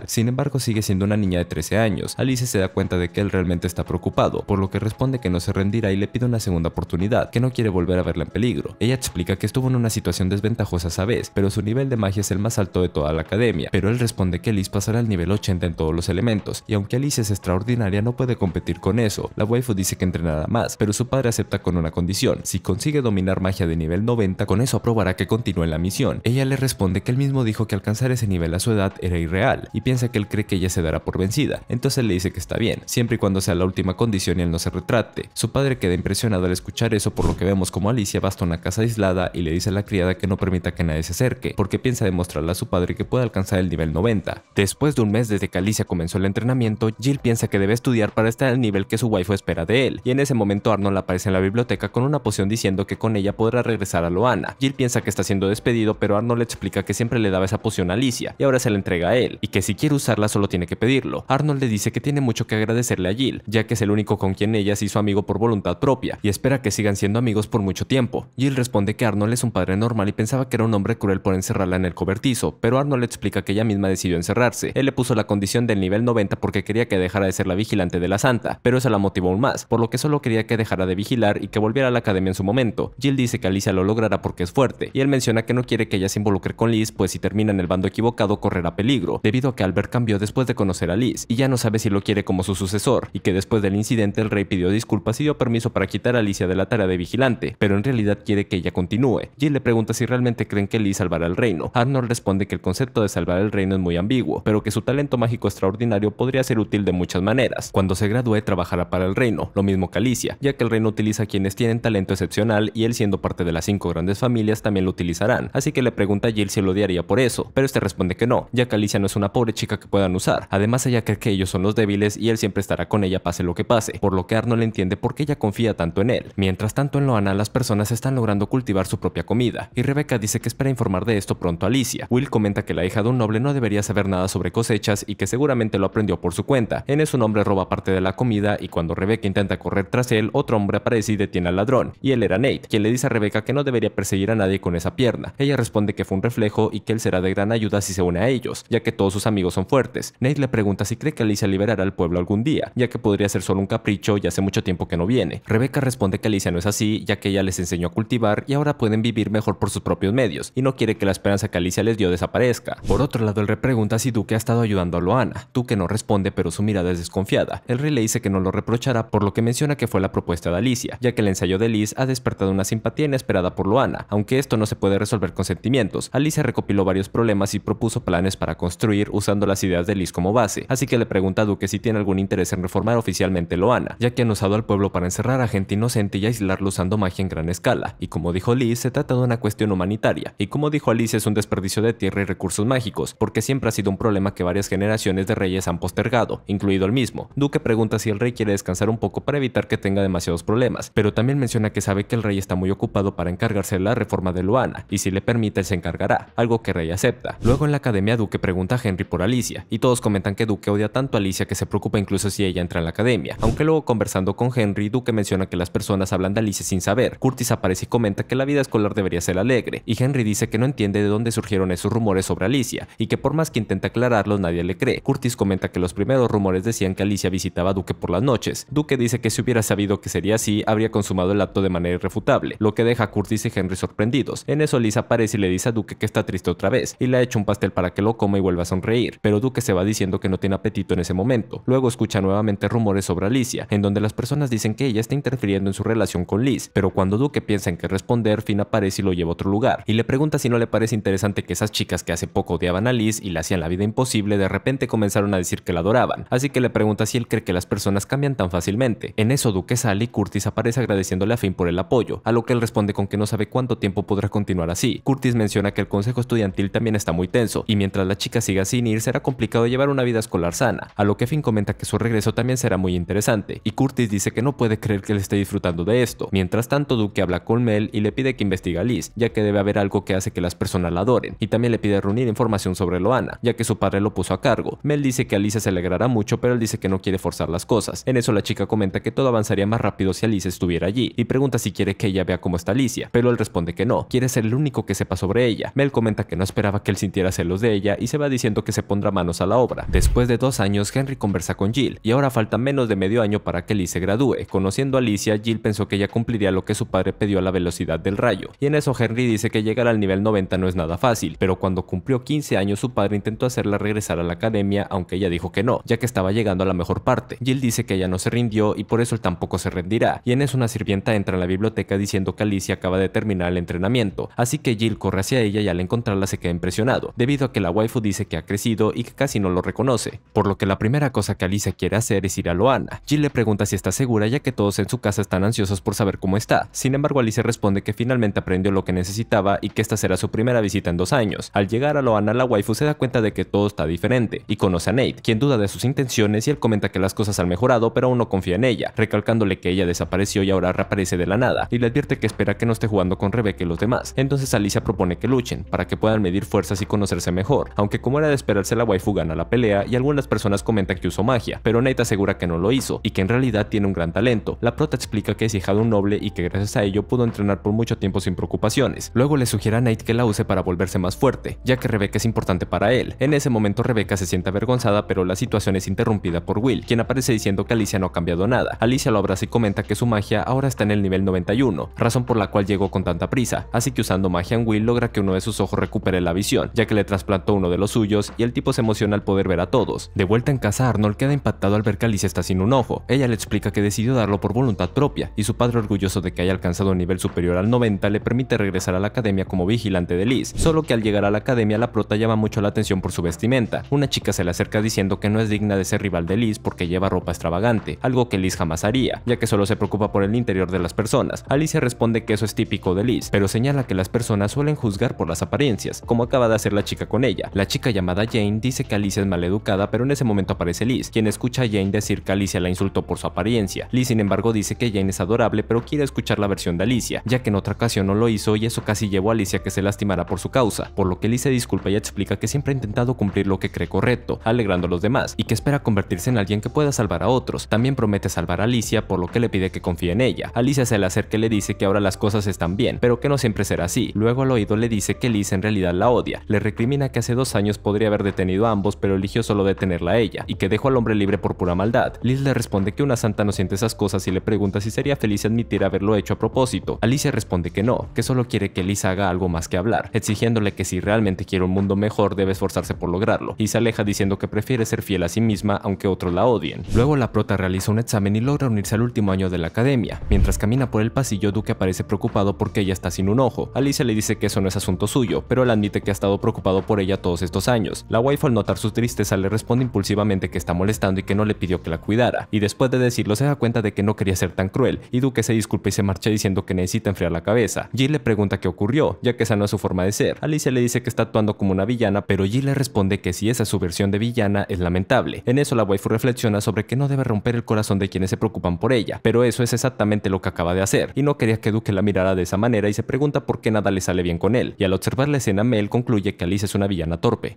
sin embargo, sigue siendo una niña de 13 años. Alice se da cuenta de que él realmente está preocupado, por lo que responde que no se rendirá y le pide una segunda oportunidad, que no quiere volver a verla en peligro. Ella explica que estuvo en una situación desventajosa esa vez, pero su nivel de magia es el más alto de toda la academia, pero él responde que Alice pasará al nivel 80 en todos los elementos, y aunque Alice es extraordinaria no puede competir con eso. La waifu dice que entrenará más, pero su padre acepta con una condición, si consigue dominar magia de nivel 90, con eso aprobará que continúe la misión. Ella le responde que él mismo dijo que alcanzar ese nivel a su edad era irreal, y piensa que él cree que ella se dará por vencida, entonces le dice que está bien, siempre y cuando sea la última condición y él no se retrate. Su padre queda impresionado al escuchar eso por lo que vemos como Alicia basta una casa aislada y le dice a la criada que no permita que nadie se acerque, porque piensa demostrarle a su padre que puede alcanzar el nivel 90. Después de un mes desde que Alicia comenzó el entrenamiento, Jill piensa que debe estudiar para estar al nivel que su waifu espera de él, y en ese momento Arnold aparece en la biblioteca con una poción diciendo que con ella podrá regresar a Loana. Jill piensa que está siendo despedido, pero Arnold le explica que siempre le daba esa poción a Alicia, y ahora se la entrega a él y que si quiere usarla solo tiene que pedirlo. Arnold le dice que tiene mucho que agradecerle a Jill, ya que es el único con quien ella se hizo amigo por voluntad propia, y espera que sigan siendo amigos por mucho tiempo. Jill responde que Arnold es un padre normal y pensaba que era un hombre cruel por encerrarla en el cobertizo, pero Arnold le explica que ella misma decidió encerrarse. Él le puso la condición del nivel 90 porque quería que dejara de ser la vigilante de la santa, pero esa la motivó aún más, por lo que solo quería que dejara de vigilar y que volviera a la academia en su momento. Jill dice que Alicia lo logrará porque es fuerte, y él menciona que no quiere que ella se involucre con Liz, pues si termina en el bando equivocado correrá peligro debido a que Albert cambió después de conocer a Liz y ya no sabe si lo quiere como su sucesor, y que después del incidente el rey pidió disculpas y dio permiso para quitar a Alicia de la tarea de vigilante, pero en realidad quiere que ella continúe. Jill le pregunta si realmente creen que Liz salvará el reino. Arnold responde que el concepto de salvar el reino es muy ambiguo, pero que su talento mágico extraordinario podría ser útil de muchas maneras. Cuando se gradúe trabajará para el reino, lo mismo que Alicia, ya que el reino utiliza a quienes tienen talento excepcional y él siendo parte de las cinco grandes familias también lo utilizarán, así que le pregunta a Jill si lo odiaría por eso, pero este responde que no, ya que Alicia no es una pobre chica que puedan usar. Además, ella cree que ellos son los débiles y él siempre estará con ella pase lo que pase, por lo que Arno le entiende por qué ella confía tanto en él. Mientras tanto, en Loana las personas están logrando cultivar su propia comida, y Rebecca dice que espera informar de esto pronto a Alicia. Will comenta que la hija de un noble no debería saber nada sobre cosechas y que seguramente lo aprendió por su cuenta. En eso un hombre roba parte de la comida y cuando Rebecca intenta correr tras él, otro hombre aparece y detiene al ladrón, y él era Nate, quien le dice a Rebecca que no debería perseguir a nadie con esa pierna. Ella responde que fue un reflejo y que él será de gran ayuda si se une a ellos, ya que todo sus amigos son fuertes. Nate le pregunta si cree que Alicia liberará al pueblo algún día, ya que podría ser solo un capricho y hace mucho tiempo que no viene. Rebecca responde que Alicia no es así, ya que ella les enseñó a cultivar y ahora pueden vivir mejor por sus propios medios, y no quiere que la esperanza que Alicia les dio desaparezca. Por otro lado, el rey pregunta si Duque ha estado ayudando a Loana. Duque no responde, pero su mirada es desconfiada. El rey le dice que no lo reprochará, por lo que menciona que fue la propuesta de Alicia, ya que el ensayo de Liz ha despertado una simpatía inesperada por Loana, aunque esto no se puede resolver con sentimientos. Alicia recopiló varios problemas y propuso planes para construir usando las ideas de Liz como base, así que le pregunta a Duque si tiene algún interés en reformar oficialmente Loana, ya que han usado al pueblo para encerrar a gente inocente y aislarlo usando magia en gran escala, y como dijo Liz, se trata de una cuestión humanitaria, y como dijo Alice es un desperdicio de tierra y recursos mágicos, porque siempre ha sido un problema que varias generaciones de reyes han postergado, incluido el mismo. Duque pregunta si el rey quiere descansar un poco para evitar que tenga demasiados problemas, pero también menciona que sabe que el rey está muy ocupado para encargarse de la reforma de Loana, y si le permite se encargará, algo que Rey acepta. Luego en la academia Duque pregunta a Henry por Alicia, y todos comentan que Duque odia tanto a Alicia que se preocupa incluso si ella entra en la academia. Aunque luego conversando con Henry, Duque menciona que las personas hablan de Alicia sin saber. Curtis aparece y comenta que la vida escolar debería ser alegre, y Henry dice que no entiende de dónde surgieron esos rumores sobre Alicia, y que por más que intenta aclararlos nadie le cree. Curtis comenta que los primeros rumores decían que Alicia visitaba a Duque por las noches. Duque dice que si hubiera sabido que sería así, habría consumado el acto de manera irrefutable, lo que deja a Curtis y Henry sorprendidos. En eso Lisa aparece y le dice a Duque que está triste otra vez, y le ha hecho un pastel para que lo coma y vuelva a reír, pero Duque se va diciendo que no tiene apetito en ese momento. Luego escucha nuevamente rumores sobre Alicia, en donde las personas dicen que ella está interfiriendo en su relación con Liz, pero cuando Duque piensa en qué responder, Finn aparece y lo lleva a otro lugar, y le pregunta si no le parece interesante que esas chicas que hace poco odiaban a Liz y le hacían la vida imposible, de repente comenzaron a decir que la adoraban, así que le pregunta si él cree que las personas cambian tan fácilmente. En eso Duque sale y Curtis aparece agradeciéndole a Finn por el apoyo, a lo que él responde con que no sabe cuánto tiempo podrá continuar así. Curtis menciona que el consejo estudiantil también está muy tenso, y mientras la chica sigue sin ir, será complicado llevar una vida escolar sana, a lo que Finn comenta que su regreso también será muy interesante, y Curtis dice que no puede creer que él esté disfrutando de esto. Mientras tanto, Duke habla con Mel y le pide que investigue a Liz, ya que debe haber algo que hace que las personas la adoren, y también le pide reunir información sobre Loana, ya que su padre lo puso a cargo. Mel dice que Alicia se alegrará mucho, pero él dice que no quiere forzar las cosas. En eso la chica comenta que todo avanzaría más rápido si Alicia estuviera allí, y pregunta si quiere que ella vea cómo está Alicia, pero él responde que no, quiere ser el único que sepa sobre ella. Mel comenta que no esperaba que él sintiera celos de ella y se va diciendo que se pondrá manos a la obra. Después de dos años, Henry conversa con Jill, y ahora falta menos de medio año para que Liz se gradúe. Conociendo a Alicia, Jill pensó que ella cumpliría lo que su padre pidió a la velocidad del rayo, y en eso Henry dice que llegar al nivel 90 no es nada fácil, pero cuando cumplió 15 años su padre intentó hacerla regresar a la academia, aunque ella dijo que no, ya que estaba llegando a la mejor parte. Jill dice que ella no se rindió y por eso él tampoco se rendirá, y en eso una sirvienta entra en la biblioteca diciendo que Alicia acaba de terminar el entrenamiento, así que Jill corre hacia ella y al encontrarla se queda impresionado, debido a que la waifu dice que ha crecido y que casi no lo reconoce, por lo que la primera cosa que Alicia quiere hacer es ir a Loana. Jill le pregunta si está segura ya que todos en su casa están ansiosos por saber cómo está, sin embargo Alicia responde que finalmente aprendió lo que necesitaba y que esta será su primera visita en dos años. Al llegar a Loana la waifu se da cuenta de que todo está diferente y conoce a Nate, quien duda de sus intenciones y él comenta que las cosas han mejorado pero aún no confía en ella, recalcándole que ella desapareció y ahora reaparece de la nada, y le advierte que espera que no esté jugando con Rebecca y los demás, entonces Alicia propone que luchen, para que puedan medir fuerzas y conocerse mejor, aunque como era de esperarse la waifu gana la pelea y algunas personas comentan que usó magia, pero Nate asegura que no lo hizo y que en realidad tiene un gran talento. La prota explica que es hija de un noble y que gracias a ello pudo entrenar por mucho tiempo sin preocupaciones. Luego le sugiere a Nate que la use para volverse más fuerte, ya que Rebecca es importante para él. En ese momento Rebecca se siente avergonzada, pero la situación es interrumpida por Will, quien aparece diciendo que Alicia no ha cambiado nada. Alicia lo abraza y comenta que su magia ahora está en el nivel 91, razón por la cual llegó con tanta prisa, así que usando magia en Will logra que uno de sus ojos recupere la visión, ya que le trasplantó uno de los suyos y el tipo se emociona al poder ver a todos. De vuelta en casa, Arnold queda impactado al ver que Alice está sin un ojo. Ella le explica que decidió darlo por voluntad propia y su padre orgulloso de que haya alcanzado un nivel superior al 90 le permite regresar a la academia como vigilante de Liz, solo que al llegar a la academia la prota llama mucho la atención por su vestimenta. Una chica se le acerca diciendo que no es digna de ser rival de Liz porque lleva ropa extravagante, algo que Liz jamás haría, ya que solo se preocupa por el interior de las personas. Alicia responde que eso es típico de Liz, pero señala que las personas suelen juzgar por las apariencias, como acaba de hacer la chica con ella. La chica llama Jane dice que Alicia es maleducada, pero en ese momento aparece Liz, quien escucha a Jane decir que Alicia la insultó por su apariencia. Liz, sin embargo, dice que Jane es adorable, pero quiere escuchar la versión de Alicia, ya que en otra ocasión no lo hizo y eso casi llevó a Alicia que se lastimara por su causa, por lo que Liz se disculpa y explica que siempre ha intentado cumplir lo que cree correcto, alegrando a los demás, y que espera convertirse en alguien que pueda salvar a otros. También promete salvar a Alicia, por lo que le pide que confíe en ella. Alicia se le acerca y le dice que ahora las cosas están bien, pero que no siempre será así. Luego al oído le dice que Liz en realidad la odia, le recrimina que hace dos años podría podría haber detenido a ambos, pero eligió solo detenerla a ella, y que dejó al hombre libre por pura maldad. Liz le responde que una santa no siente esas cosas y le pregunta si sería feliz admitir haberlo hecho a propósito. Alicia responde que no, que solo quiere que Liz haga algo más que hablar, exigiéndole que si realmente quiere un mundo mejor debe esforzarse por lograrlo, y se aleja diciendo que prefiere ser fiel a sí misma aunque otros la odien. Luego la prota realiza un examen y logra unirse al último año de la academia. Mientras camina por el pasillo, Duque aparece preocupado porque ella está sin un ojo. Alicia le dice que eso no es asunto suyo, pero él admite que ha estado preocupado por ella todos estos años la wife al notar su tristeza le responde impulsivamente que está molestando y que no le pidió que la cuidara, y después de decirlo se da cuenta de que no quería ser tan cruel, y Duque se disculpa y se marcha diciendo que necesita enfriar la cabeza. Jill le pregunta qué ocurrió, ya que esa no es su forma de ser. Alicia le dice que está actuando como una villana, pero Jill le responde que si esa es su versión de villana es lamentable. En eso la waifu reflexiona sobre que no debe romper el corazón de quienes se preocupan por ella, pero eso es exactamente lo que acaba de hacer, y no quería que Duque la mirara de esa manera y se pregunta por qué nada le sale bien con él, y al observar la escena Mel concluye que Alicia es una villana torpe.